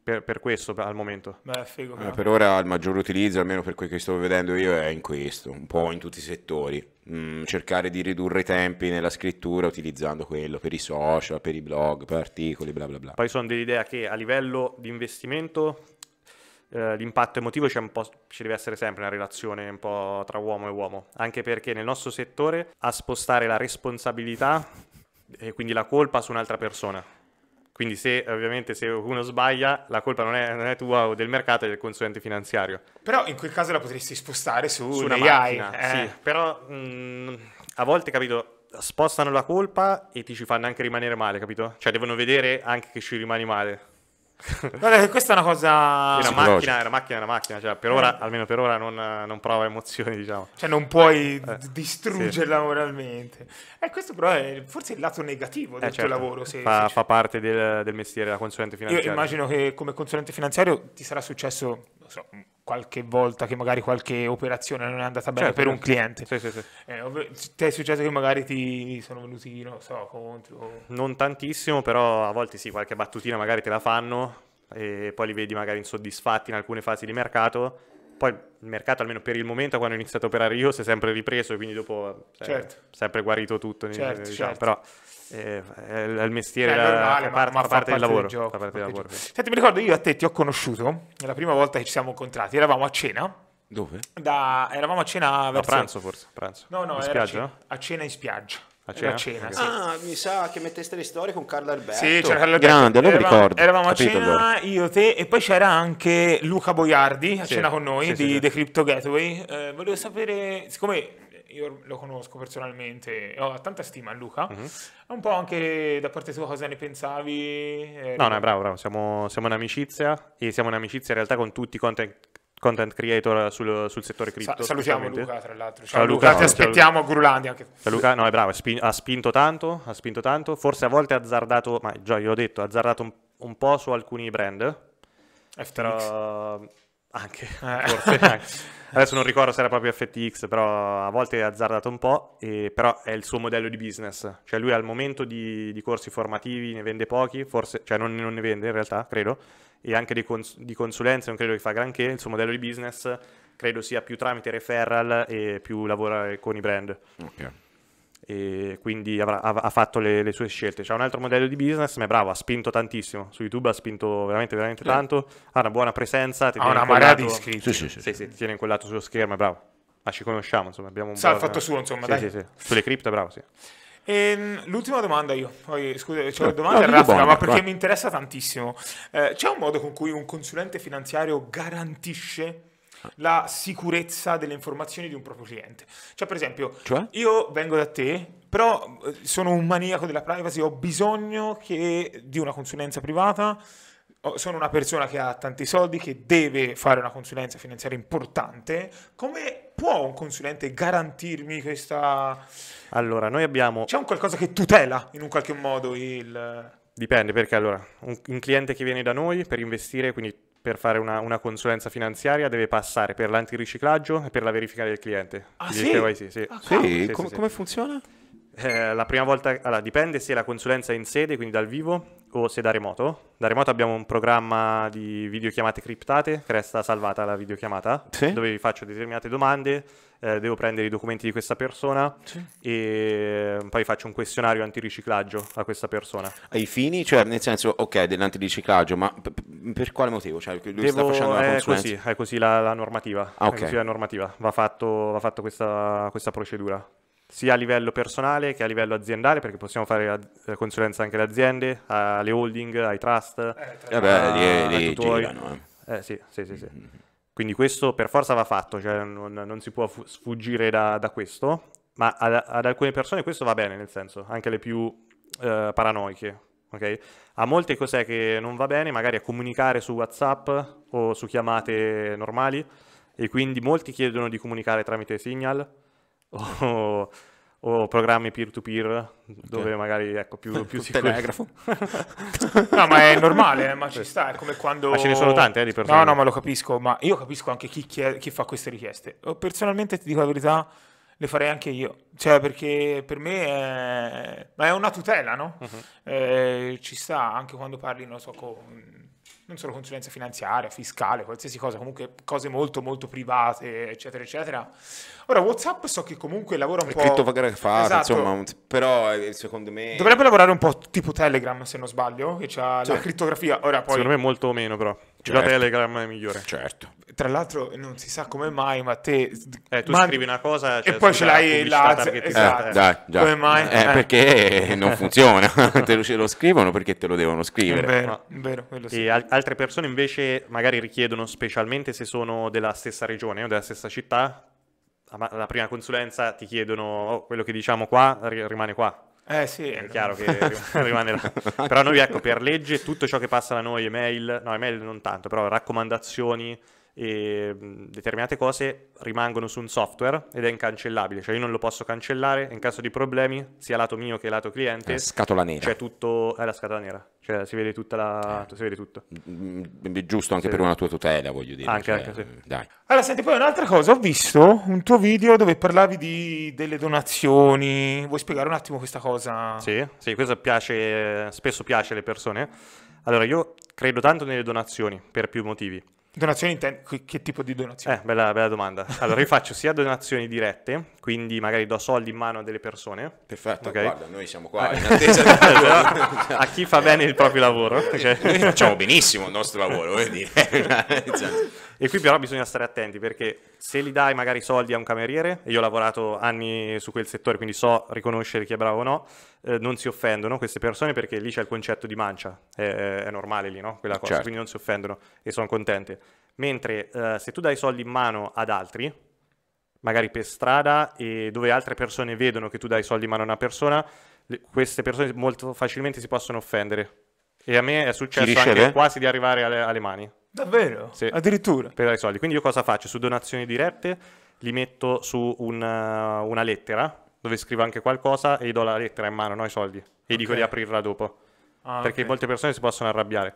Speaker 3: per, per, questo al momento. Beh,
Speaker 2: figo, eh, per ora il maggior utilizzo, almeno per quel che sto vedendo io, è in questo, un po' in tutti i settori. Mm, cercare di ridurre i tempi nella scrittura utilizzando quello per i social, per i blog, per articoli, bla bla bla.
Speaker 3: Poi sono dell'idea che a livello di investimento eh, l'impatto emotivo c'è un po', ci deve essere sempre una relazione un po' tra uomo e uomo, anche perché nel nostro settore a spostare la responsabilità e quindi la colpa su un'altra persona quindi se ovviamente se uno sbaglia, la colpa non è, non è, tua o del mercato, è del consulente finanziario.
Speaker 1: Però in quel caso la potresti spostare su, su una macchina, eh. sì. Però
Speaker 3: mh, mm, a volte, capito, spostano la colpa e ti ci fanno anche rimanere male, capito? Cioè devono vedere anche che ci rimani male.
Speaker 1: Guarda, questa è una cosa. Era macchina, era
Speaker 3: macchina, era macchina. Cioè, per eh. ora, eh. almeno per ora, non, non, prova emozioni, diciamo. Cioè,
Speaker 1: non puoi eh. distruggerla sì. moralmente. Eh, questo, però, è forse il lato negativo eh, del eh, certo. tuo lavoro. Se, fa,
Speaker 3: se fa parte del, del, mestiere, da consulente finanziario. Io immagino
Speaker 1: che come consulente finanziario ti sarà successo, non so, qualche volta che magari qualche operazione non è andata bene certo, per un cliente. Sì, sì, sì. Eh, ov- ti è successo che magari ti sono venuti, non so, contro? Non tantissimo,
Speaker 3: però a volte sì, qualche battutina magari te la fanno e poi li vedi magari insoddisfatti in alcune fasi di mercato. Poi il mercato, almeno per il momento, quando ho iniziato a operare io, si è sempre ripreso, quindi dopo è eh, certo. sempre guarito tutto. Certo, diciamo, certo. Però eh, è il mestiere, è cioè, normale, la, ma, parte, ma fa parte, del lavoro. Gioco, parte del lavoro. Senti,
Speaker 1: mi ricordo, io a te ti ho conosciuto, la prima volta che ci siamo incontrati, eravamo a cena. Dove? Da, eravamo a cena verso... A pranzo forse, pranzo. No, no, in spiaggia? Cena, a cena in spiaggia. A cena? cena ah, sì.
Speaker 2: Ah, mi sa che metteste le storie con
Speaker 1: Carlo Alberto. Sì, c'era Carlo Alberto. Grande, allora eravamo, ricordo. Eravamo a cena, allora. io, te, e poi c'era anche Luca Boiardi a sì. cena con noi sì, di The Crypto Gateway. Eh, volevo sapere, siccome io lo conosco personalmente, e ho tanta stima a Luca. Mm-hmm. Un po' anche da parte sua cosa ne pensavi? Eh, no, no, bravo,
Speaker 3: bravo. Siamo, siamo un'amicizia e siamo un'amicizia in realtà con tutti i content content creator sul, sul settore cripto. Sa- salutiamo Luca, tra l'altro. Ciao, ciao Luca, Luca, ti aspettiamo a
Speaker 1: Grulandia. Anche.
Speaker 3: Luca, no, è bravo, spin- ha spinto tanto, ha spinto tanto, forse a volte ha azzardato, ma già ho detto, ha azzardato un, un po' su alcuni brand. FTX. Però,
Speaker 1: anche, eh. forse
Speaker 3: <laughs> Adesso non ricordo se era proprio FTX, però a volte è azzardato un po', e, però è il suo modello di business. Cioè lui al momento di, di corsi formativi ne vende pochi, forse, cioè non, non, ne vende in realtà, credo, e anche di, cons- di consulenze non credo che fa granché, il suo modello di business credo sia più tramite referral e più lavora con i brand. Ok e quindi avrà, ha, fatto le, le, sue scelte. C'è un altro modello di business, ma è bravo, ha spinto tantissimo. Su YouTube ha spinto veramente, veramente sì. tanto. Ha una buona presenza. Ha una marea di iscritti. Sì, sì, sì. sì, tiene incollato sullo schermo, è bravo. Ma ci conosciamo, insomma. Abbiamo un Sa, buon... fatto suo, insomma, sì, sì, sì. Sulle cripto bravo, sì.
Speaker 1: E, ehm, l'ultima domanda io, poi scusa, c'è una domanda no, Raffa, buona, ma perché va. mi interessa tantissimo. Eh, c'è un modo con cui un consulente finanziario garantisce la sicurezza delle informazioni di un proprio cliente. Cioè, per esempio, cioè? io vengo da te, però eh, sono un maniaco della privacy, ho bisogno che, di una consulenza privata sono una persona che ha tanti soldi, che deve fare una consulenza finanziaria importante, come può un consulente garantirmi questa... Allora, noi abbiamo... C'è un qualcosa che tutela in un qualche modo il...
Speaker 3: Dipende perché allora, un, un cliente che viene da noi per investire, quindi per fare una, una, consulenza finanziaria deve passare per l'antiriciclaggio e per la verifica del cliente. Ah, sì? KYC, sì. Ah, sì? sì? Com- come funziona? Eh, la prima volta, allora, dipende se la consulenza è in sede, quindi dal vivo, o se da remoto. Da remoto abbiamo un programma di videochiamate criptate, che resta salvata la videochiamata, sì? dove vi faccio determinate domande eh, devo prendere i documenti di questa persona sì. e poi faccio un questionario antiriciclaggio a questa persona.
Speaker 2: Ai fini? Cioè, nel senso, ok, dell'antiriciclaggio, ma per, per quale motivo? Cioè, lui devo, sta facendo la consulenza? È così,
Speaker 3: è così la, la normativa. Ah, okay. la normativa. Va fatta questa, questa procedura sia a livello personale che a livello aziendale, perché possiamo fare consulenza anche alle aziende, alle holding, ai trust. Eh, beh, li, li girano. Eh. eh sì, sì, sì. sì. Mm-hmm. Quindi questo per forza va fatto, cioè non, non si può sfuggire da, da, questo, ma ad, ad, alcune persone questo va bene, nel senso, anche le più eh, paranoiche. Okay? A molte cos'è che non va bene, magari a comunicare su WhatsApp o su chiamate normali, e quindi molti chiedono di comunicare tramite Signal <laughs> o o programmi peer-to-peer okay. dove magari ecco più, più <laughs> sicuri. telegrafo.
Speaker 1: <laughs> no, ma è normale, ma ci sta, è come quando... Ma ce ne sono tante eh, di persone. No, no, ma lo capisco, ma io capisco anche chi, chiede, chi fa queste richieste. Personalmente ti dico la verità, le farei anche io, cioè perché per me è, ma è una tutela, no? Uh-huh. Eh, ci sta anche quando parli, non so, con non solo consulenza finanziaria, fiscale, qualsiasi cosa, comunque cose molto molto private, eccetera, eccetera. Ora WhatsApp so che comunque lavora un po'... Crittografata, esatto. insomma,
Speaker 2: però eh, secondo
Speaker 1: me... Dovrebbe lavorare un po' tipo Telegram se non sbaglio, che ha cioè, la crittografia. Ora poi... Secondo me
Speaker 2: molto meno però. Certo. La Telegram è migliore. Certo.
Speaker 1: Tra l'altro non si sa come mai, ma te... Eh, tu man... scrivi una cosa cioè, e poi ce l'hai la... la... Eh, eh, esatto. Eh, dai, come mai? Eh, eh. perché non
Speaker 2: funziona. <laughs> te lo, ce lo scrivono perché te lo devono scrivere.
Speaker 1: Vero, no. vero, sì.
Speaker 3: al- altre persone invece magari richiedono, specialmente se sono della stessa regione o della stessa città, alla prima consulenza ti chiedono oh, quello che diciamo qua rimane qua eh sì, è eh, chiaro che <laughs> rimanerà. però noi, ecco, per legge tutto ciò che passa da noi, email, no, email non tanto, però raccomandazioni, e determinate cose rimangono su un software ed è incancellabile, cioè io non lo posso cancellare, in caso di problemi, sia lato mio che lato cliente, È scatola nera. C'è tutto, è la scatola nera, cioè si vede tutta la, eh. si vede tutto.
Speaker 2: Mm, mm, mm, giusto anche si per una tua tutela, voglio
Speaker 3: dire. Anche, cioè, anche sì. Eh, dai.
Speaker 1: Allora, senti, poi un'altra cosa, ho visto un tuo video dove parlavi di, delle donazioni, vuoi spiegare un attimo questa cosa? Sì,
Speaker 3: sì, questo piace, spesso piace alle persone. Allora, io credo tanto nelle donazioni per più motivi.
Speaker 1: Donazioni che, che tipo di donazioni? Eh,
Speaker 3: bella, bella domanda. Allora, io faccio sia donazioni dirette, quindi magari do soldi in mano a delle persone. Perfetto, okay. guarda, noi siamo qua eh. in attesa di... <laughs> a chi fa bene il proprio lavoro. Eh, okay. Noi facciamo benissimo il nostro
Speaker 2: lavoro, vuol dire.
Speaker 3: <laughs> Cioè, e qui però bisogna stare attenti perché se li dai magari soldi a un cameriere, e io ho lavorato anni su quel settore, quindi so riconoscere chi è bravo o no, eh, non si offendono queste persone perché lì c'è il concetto di mancia, è, è normale lì, no? Quella cosa, certo. quindi non si offendono e sono contente. Mentre eh, se tu dai soldi in mano ad altri, magari per strada e dove altre persone vedono che tu dai soldi in mano a una persona, le, queste persone molto facilmente si possono offendere. E a me è successo anche quasi di arrivare alle, alle mani.
Speaker 1: Davvero? Sì. Addirittura.
Speaker 3: Per dare i soldi. Quindi io cosa faccio? Su donazioni dirette li metto su una, eh, una lettera dove scrivo anche qualcosa e gli do la lettera in mano, no i soldi. E okay. dico di aprirla dopo. Ah, perché okay. molte persone si possono arrabbiare.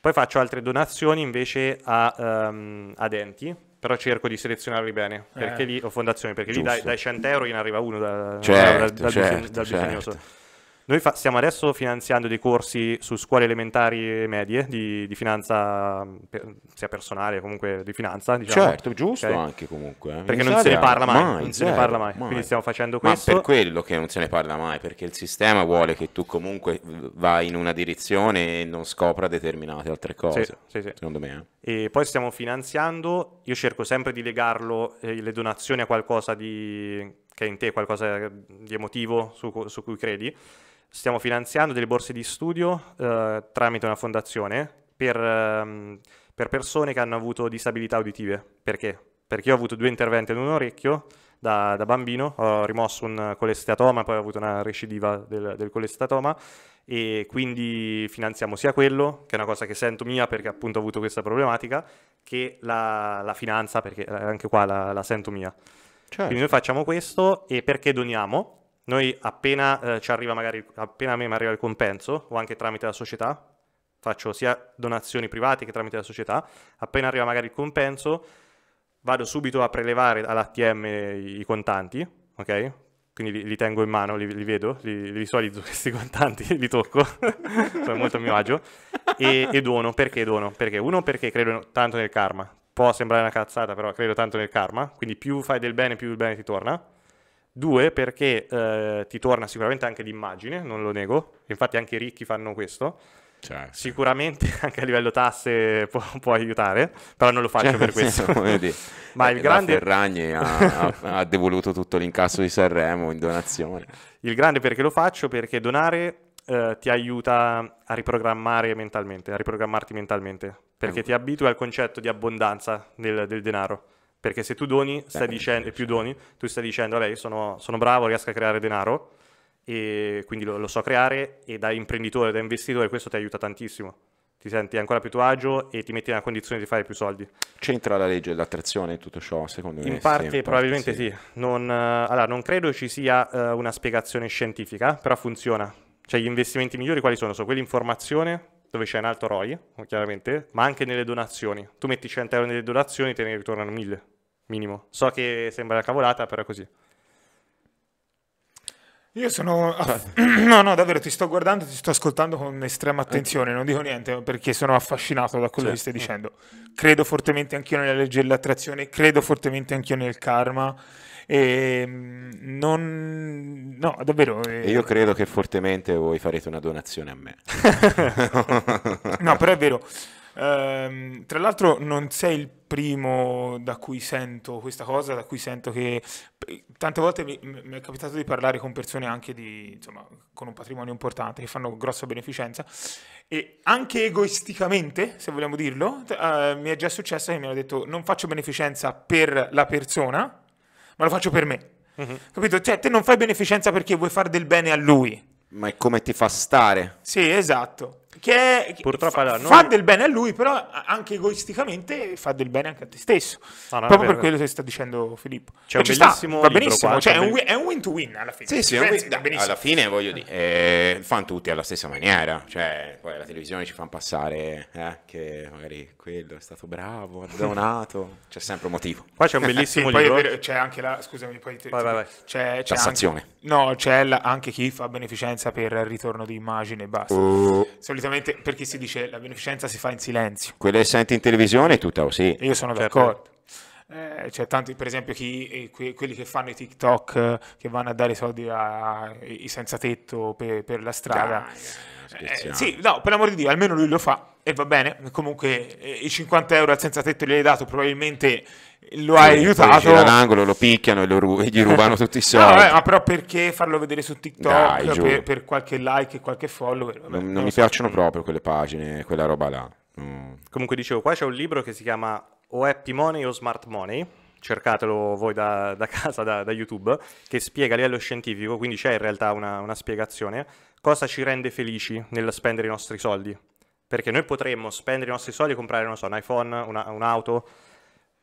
Speaker 3: Poi faccio altre donazioni invece a, um, ad enti, però cerco di selezionarli bene. Perché eh. lì ho fondazioni, perché Giusto. lì dai, dai 100 euro gliene arriva uno da, certo, da, dal, certo, dal, certo. Noi fa- stiamo adesso finanziando dei corsi su scuole elementari e medie di, di finanza, per, sia personale comunque di finanza. Diciamo. Certo, giusto okay? anche comunque. Eh. Perché non se ne parla mai, mai non zero, se ne parla mai. mai. Quindi stiamo facendo questo. Ma per
Speaker 2: quello che non se ne parla mai, perché il sistema vuole che tu comunque vai in una direzione e non scopra determinate altre cose. Sì, sì, sì. Secondo me.
Speaker 3: Eh. E poi stiamo finanziando, io cerco sempre di legarlo, eh, le donazioni a qualcosa di che è in te, qualcosa di emotivo su, su cui credi stiamo finanziando delle borse di studio eh, tramite una fondazione per, ehm, per, persone che hanno avuto disabilità uditive. Perché? Perché io ho avuto due interventi in un orecchio da, da bambino, ho rimosso un colesteatoma, poi ho avuto una recidiva del, del colesteatoma e quindi finanziamo sia quello, che è una cosa che sento mia perché appunto ho avuto questa problematica, che la, la finanza perché anche qua la, la sento mia. Certo. Quindi noi certo. facciamo questo e perché doniamo? Noi appena eh, ci arriva magari, appena a me mi arriva il compenso, o anche tramite la società, faccio sia donazioni private che tramite la società, appena arriva magari il compenso, vado subito a prelevare all'ATM i contanti, ok? Quindi li, li tengo in mano, li, li vedo, li, li, visualizzo <laughs> questi contanti, li tocco, <laughs> sono molto a mio agio, e, e dono. Perché dono? Perché uno, perché credo tanto nel karma, può sembrare una cazzata, però credo tanto nel karma, quindi più fai del bene, più il bene ti torna Due, perché eh, ti torna sicuramente anche l'immagine, non lo nego, infatti anche i ricchi fanno questo. Certo. Sicuramente <laughs> anche a livello tasse può, può aiutare, però non lo faccio certo, per questo. Sì, <laughs> Ma il eh, grande... Ferragni ha, <laughs>
Speaker 2: ha, devoluto tutto l'incasso di Sanremo in donazione.
Speaker 3: Il grande perché lo faccio? Perché
Speaker 2: donare eh, ti aiuta
Speaker 3: a riprogrammare mentalmente, a riprogrammarti mentalmente, perché eh, ti abitui al concetto di abbondanza del, del denaro perché se tu doni, stai eh, dicendo, e più doni, tu stai dicendo, vabbè, io sono, sono bravo, riesco a creare denaro, e quindi lo, lo so creare, e da imprenditore, da investitore, questo ti aiuta tantissimo ti senti ancora più tuo agio e ti metti nella condizione di fare più soldi.
Speaker 2: C'entra la legge dell'attrazione e tutto ciò, secondo me? In parte, sì, in probabilmente parte,
Speaker 3: sì. sì. Non, eh, allora, non credo ci sia uh, una spiegazione scientifica, però funziona. Cioè, gli investimenti migliori quali sono? Sono quelli in formazione dove c'è un alto ROI, chiaramente, ma anche nelle donazioni. Tu metti 100 euro nelle donazioni e te ne ritornano 1000, minimo. So che sembra una cavolata, però è così.
Speaker 1: Io sono. Cioè, <clears throat> no, no, davvero ti sto guardando, ti sto ascoltando con estrema eh. attenzione. Non dico niente perché sono affascinato da quello certo. che stai mm. dicendo. Credo fortemente anch'io nella legge dell'attrazione, credo fortemente anch'io nel karma. E ehm, non, no, davvero. E io eh,
Speaker 2: credo che fortemente voi farete una donazione a me. <laughs> no, però è vero.
Speaker 1: Um, tra l'altro non sei il primo da cui sento questa cosa, da cui sento che eh, tante volte mi, mi è capitato di parlare con persone anche di, insomma, con un patrimonio importante che fanno grossa beneficenza e anche egoisticamente, se vogliamo dirlo, uh, mi è già successo che mi hanno detto non faccio beneficenza per la persona, ma lo faccio per me. Uh-huh. Capito? Cioè, te non fai beneficenza perché vuoi fare del bene a lui. Ma è come ti fa stare. Sì, esatto che, che Purtroppo, fa, allora, noi... fa, del bene a lui, però anche egoisticamente fa del bene anche a te stesso. No, no, proprio per quello che sta dicendo Filippo. C'è un bellissimo sta, va benissimo, cioè, è un win to win alla fine. Sì, sì, Pensi, da, alla fine voglio
Speaker 2: dire, eh, fanno tutti alla stessa maniera, cioè, poi la televisione ci fa passare eh, che magari quello è stato bravo, ha <laughs> donato, c'è sempre un motivo. Poi c'è un eh, eh, bellissimo sì, libro.
Speaker 1: c'è anche la scusami, poi te, vai, vai, vai. C'è, c'è anche, no, c'è la, anche chi fa beneficenza per il ritorno di immagine e basta. Uh. Solitamente solitamente perché si dice la beneficenza si fa in silenzio.
Speaker 2: Quella che senti in televisione è tutta così.
Speaker 1: Io sono certo. d'accordo. Eh, c'è tanti, per esempio, chi, eh, que, quelli che fanno i TikTok eh, che vanno a dare soldi ai senza tetto per, per la strada. Dai, eh, eh, sì, no, per l'amor di Dio, almeno lui lo fa e va bene, comunque eh, i 50 euro al senza tetto gli hai dato, probabilmente lo hai aiutato. Gira
Speaker 2: l'angolo, lo picchiano e, lo ru- e gli rubano <laughs> tutti i soldi. No, vabbè, ma
Speaker 1: però perché farlo vedere su TikTok Dai, per, per, qualche like e qualche follower? Vabbè, non, non, non, mi so.
Speaker 2: piacciono proprio quelle pagine, quella roba là.
Speaker 1: Mm. Comunque dicevo, qua c'è un libro che si chiama O
Speaker 3: Happy Money o Smart Money cercatelo voi da, da <laughs> casa, da, da, YouTube, che spiega a livello scientifico, quindi c'è in realtà una, una spiegazione, cosa ci rende felici nel spendere i nostri soldi. Perché noi potremmo spendere i nostri soldi e comprare, non so, un iPhone, una, un'auto,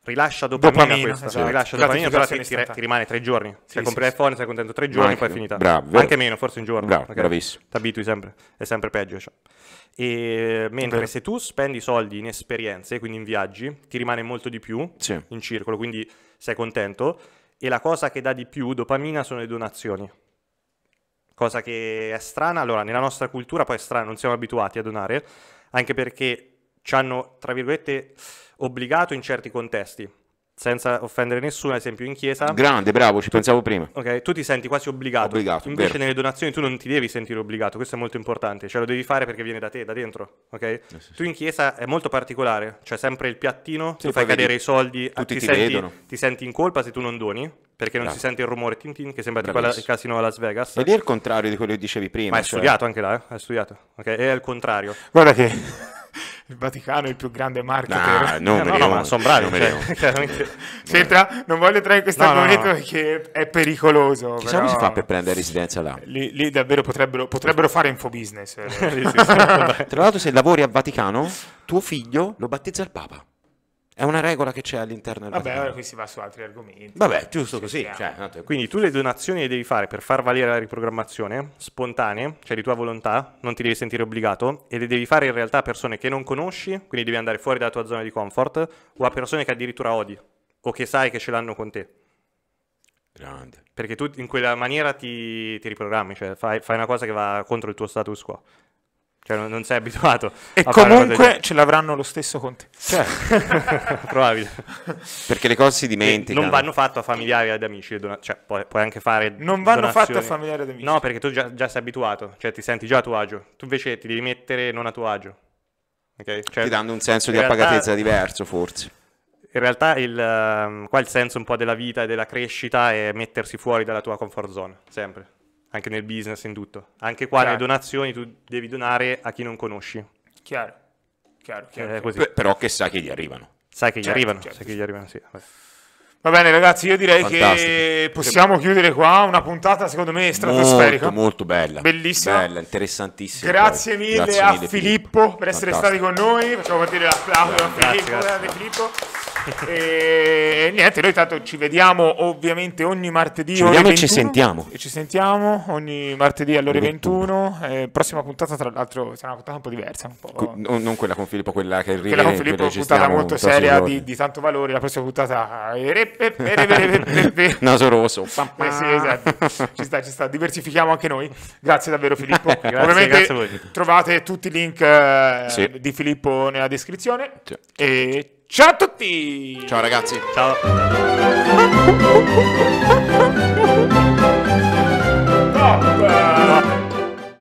Speaker 3: rilascia dopamina, dopamina questa, esatto. rilascia dopamina, però ti, ti, ti, rimane tre giorni. Sì, se cioè, sì, compri l'iPhone sei contento tre giorni, Manche, poi è finita. Bravo, Anche meno, forse un giorno. Bravo, okay? bravissimo. Ti abitui sempre, è sempre peggio. Cioè. E, mentre Vero. se tu spendi soldi in esperienze, quindi in viaggi, ti rimane molto di più sì. in circolo, quindi sei contento. E la cosa che dà di più dopamina sono le donazioni. Cosa che è strana, allora nella nostra cultura poi è strana, non siamo abituati a donare, anche perché ci hanno, tra virgolette, obbligato in certi contesti senza offendere nessuno, ad esempio in chiesa. Grande, bravo, ci pensavo prima. Ok, tu ti senti quasi obbligato. Obbligato. Invece vero. nelle donazioni tu non ti devi sentire obbligato, questo è molto importante, cioè lo devi fare perché viene da te, da dentro, ok? Eh sì, tu in chiesa è molto particolare, cioè sempre il piattino, sì, tu fai cadere vedi, i soldi, tutti ti, ti, senti, ti senti in colpa se tu non doni, perché non bravo. si sente il rumore tin tin che sembra tipo la, il casino a Las Vegas. Ed
Speaker 2: è il contrario di quello che dicevi prima.
Speaker 3: Ma cioè... studiato anche là, eh? è studiato, ok? È il
Speaker 1: contrario. Guarda che il Vaticano è il più grande marketer. No, no, no, cioè, no, sono bravi. Cioè, chiaramente. non voglio entrare in questo no, argomento no, no. perché è pericoloso. Chissà cioè, come si fa per prendere residenza là. Lì, lì davvero potrebbero, potrebbero fare infobusiness. <laughs> <laughs> Tra
Speaker 2: l'altro se lavori al Vaticano, tuo figlio lo battezza il Papa. È una regola che c'è all'interno del Vabbè, Vaticano. Vabbè,
Speaker 1: qui si va su altri argomenti. Vabbè, giusto così. Cioè, quindi
Speaker 2: tu le donazioni
Speaker 3: le devi fare per far valere la riprogrammazione, spontanee, cioè di tua volontà, non ti devi sentire obbligato, e le devi fare in realtà a persone che non conosci, quindi devi andare fuori dalla tua zona di comfort, o a persone che addirittura odi, o che sai che ce l'hanno con te. Grande. Perché tu in quella maniera ti, ti riprogrammi, cioè fai, fai una cosa che va contro il tuo status quo. Cioè, non, non sei abituato. E comunque ce l'avranno lo stesso
Speaker 1: con te. Cioè. <laughs> Probabile. Perché le cose si dimenticano. E non
Speaker 3: vanno fatte a familiari ed amici. Don- cioè, puoi, puoi, anche fare. Non vanno fatte a familiari ed amici. No, perché tu già, già sei abituato. Cioè, ti senti già a tuo agio. Tu invece ti devi mettere non a tuo agio. Okay? Cioè, ti danno un senso di realtà... diverso, forse in realtà il, um, qua il senso un po' della vita e della crescita è mettersi fuori dalla tua comfort zone, sempre anche nel business, in tutto. Anche qua Chiaro. nelle donazioni tu devi donare a chi non conosci.
Speaker 1: Chiaro. Chiaro, chiaro, eh, chiaro.
Speaker 2: P- però che sai che gli arrivano. Sai che gli certo, arrivano, certo. sai che gli arrivano, sì. Vabbè.
Speaker 1: Va bene ragazzi, io direi Fantastico. che possiamo chiudere qua una puntata secondo me stratosferica. Molto, molto bella. Bellissima. Bella,
Speaker 2: interessantissima. Grazie mille grazie a mille, Filippo, Filippo, per essere stati
Speaker 1: con noi. Facciamo partire l'applauso a Filippo. Grazie, eh, grazie. Filippo e niente, noi tanto ci vediamo ovviamente ogni martedì. Ci vediamo 21, e ci sentiamo. E ci sentiamo ogni martedì alle ore 21. 21. Eh, prossima puntata, tra l'altro, sarà una puntata un po' diversa. Un
Speaker 2: po'... No, non quella con Filippo, quella che ride. Quella con Filippo è una puntata molto seria di,
Speaker 1: di, tanto valore. La prossima puntata. Naso rosso. Eh sì, esatto. Ci sta, ci sta. Diversifichiamo anche noi. Grazie davvero, <laughs> Filippo. grazie, Ovviamente grazie trovate tutti i link eh, sì. di Filippo nella descrizione. Sì. E Ciao a tutti! Ciao ragazzi!
Speaker 2: Ciao!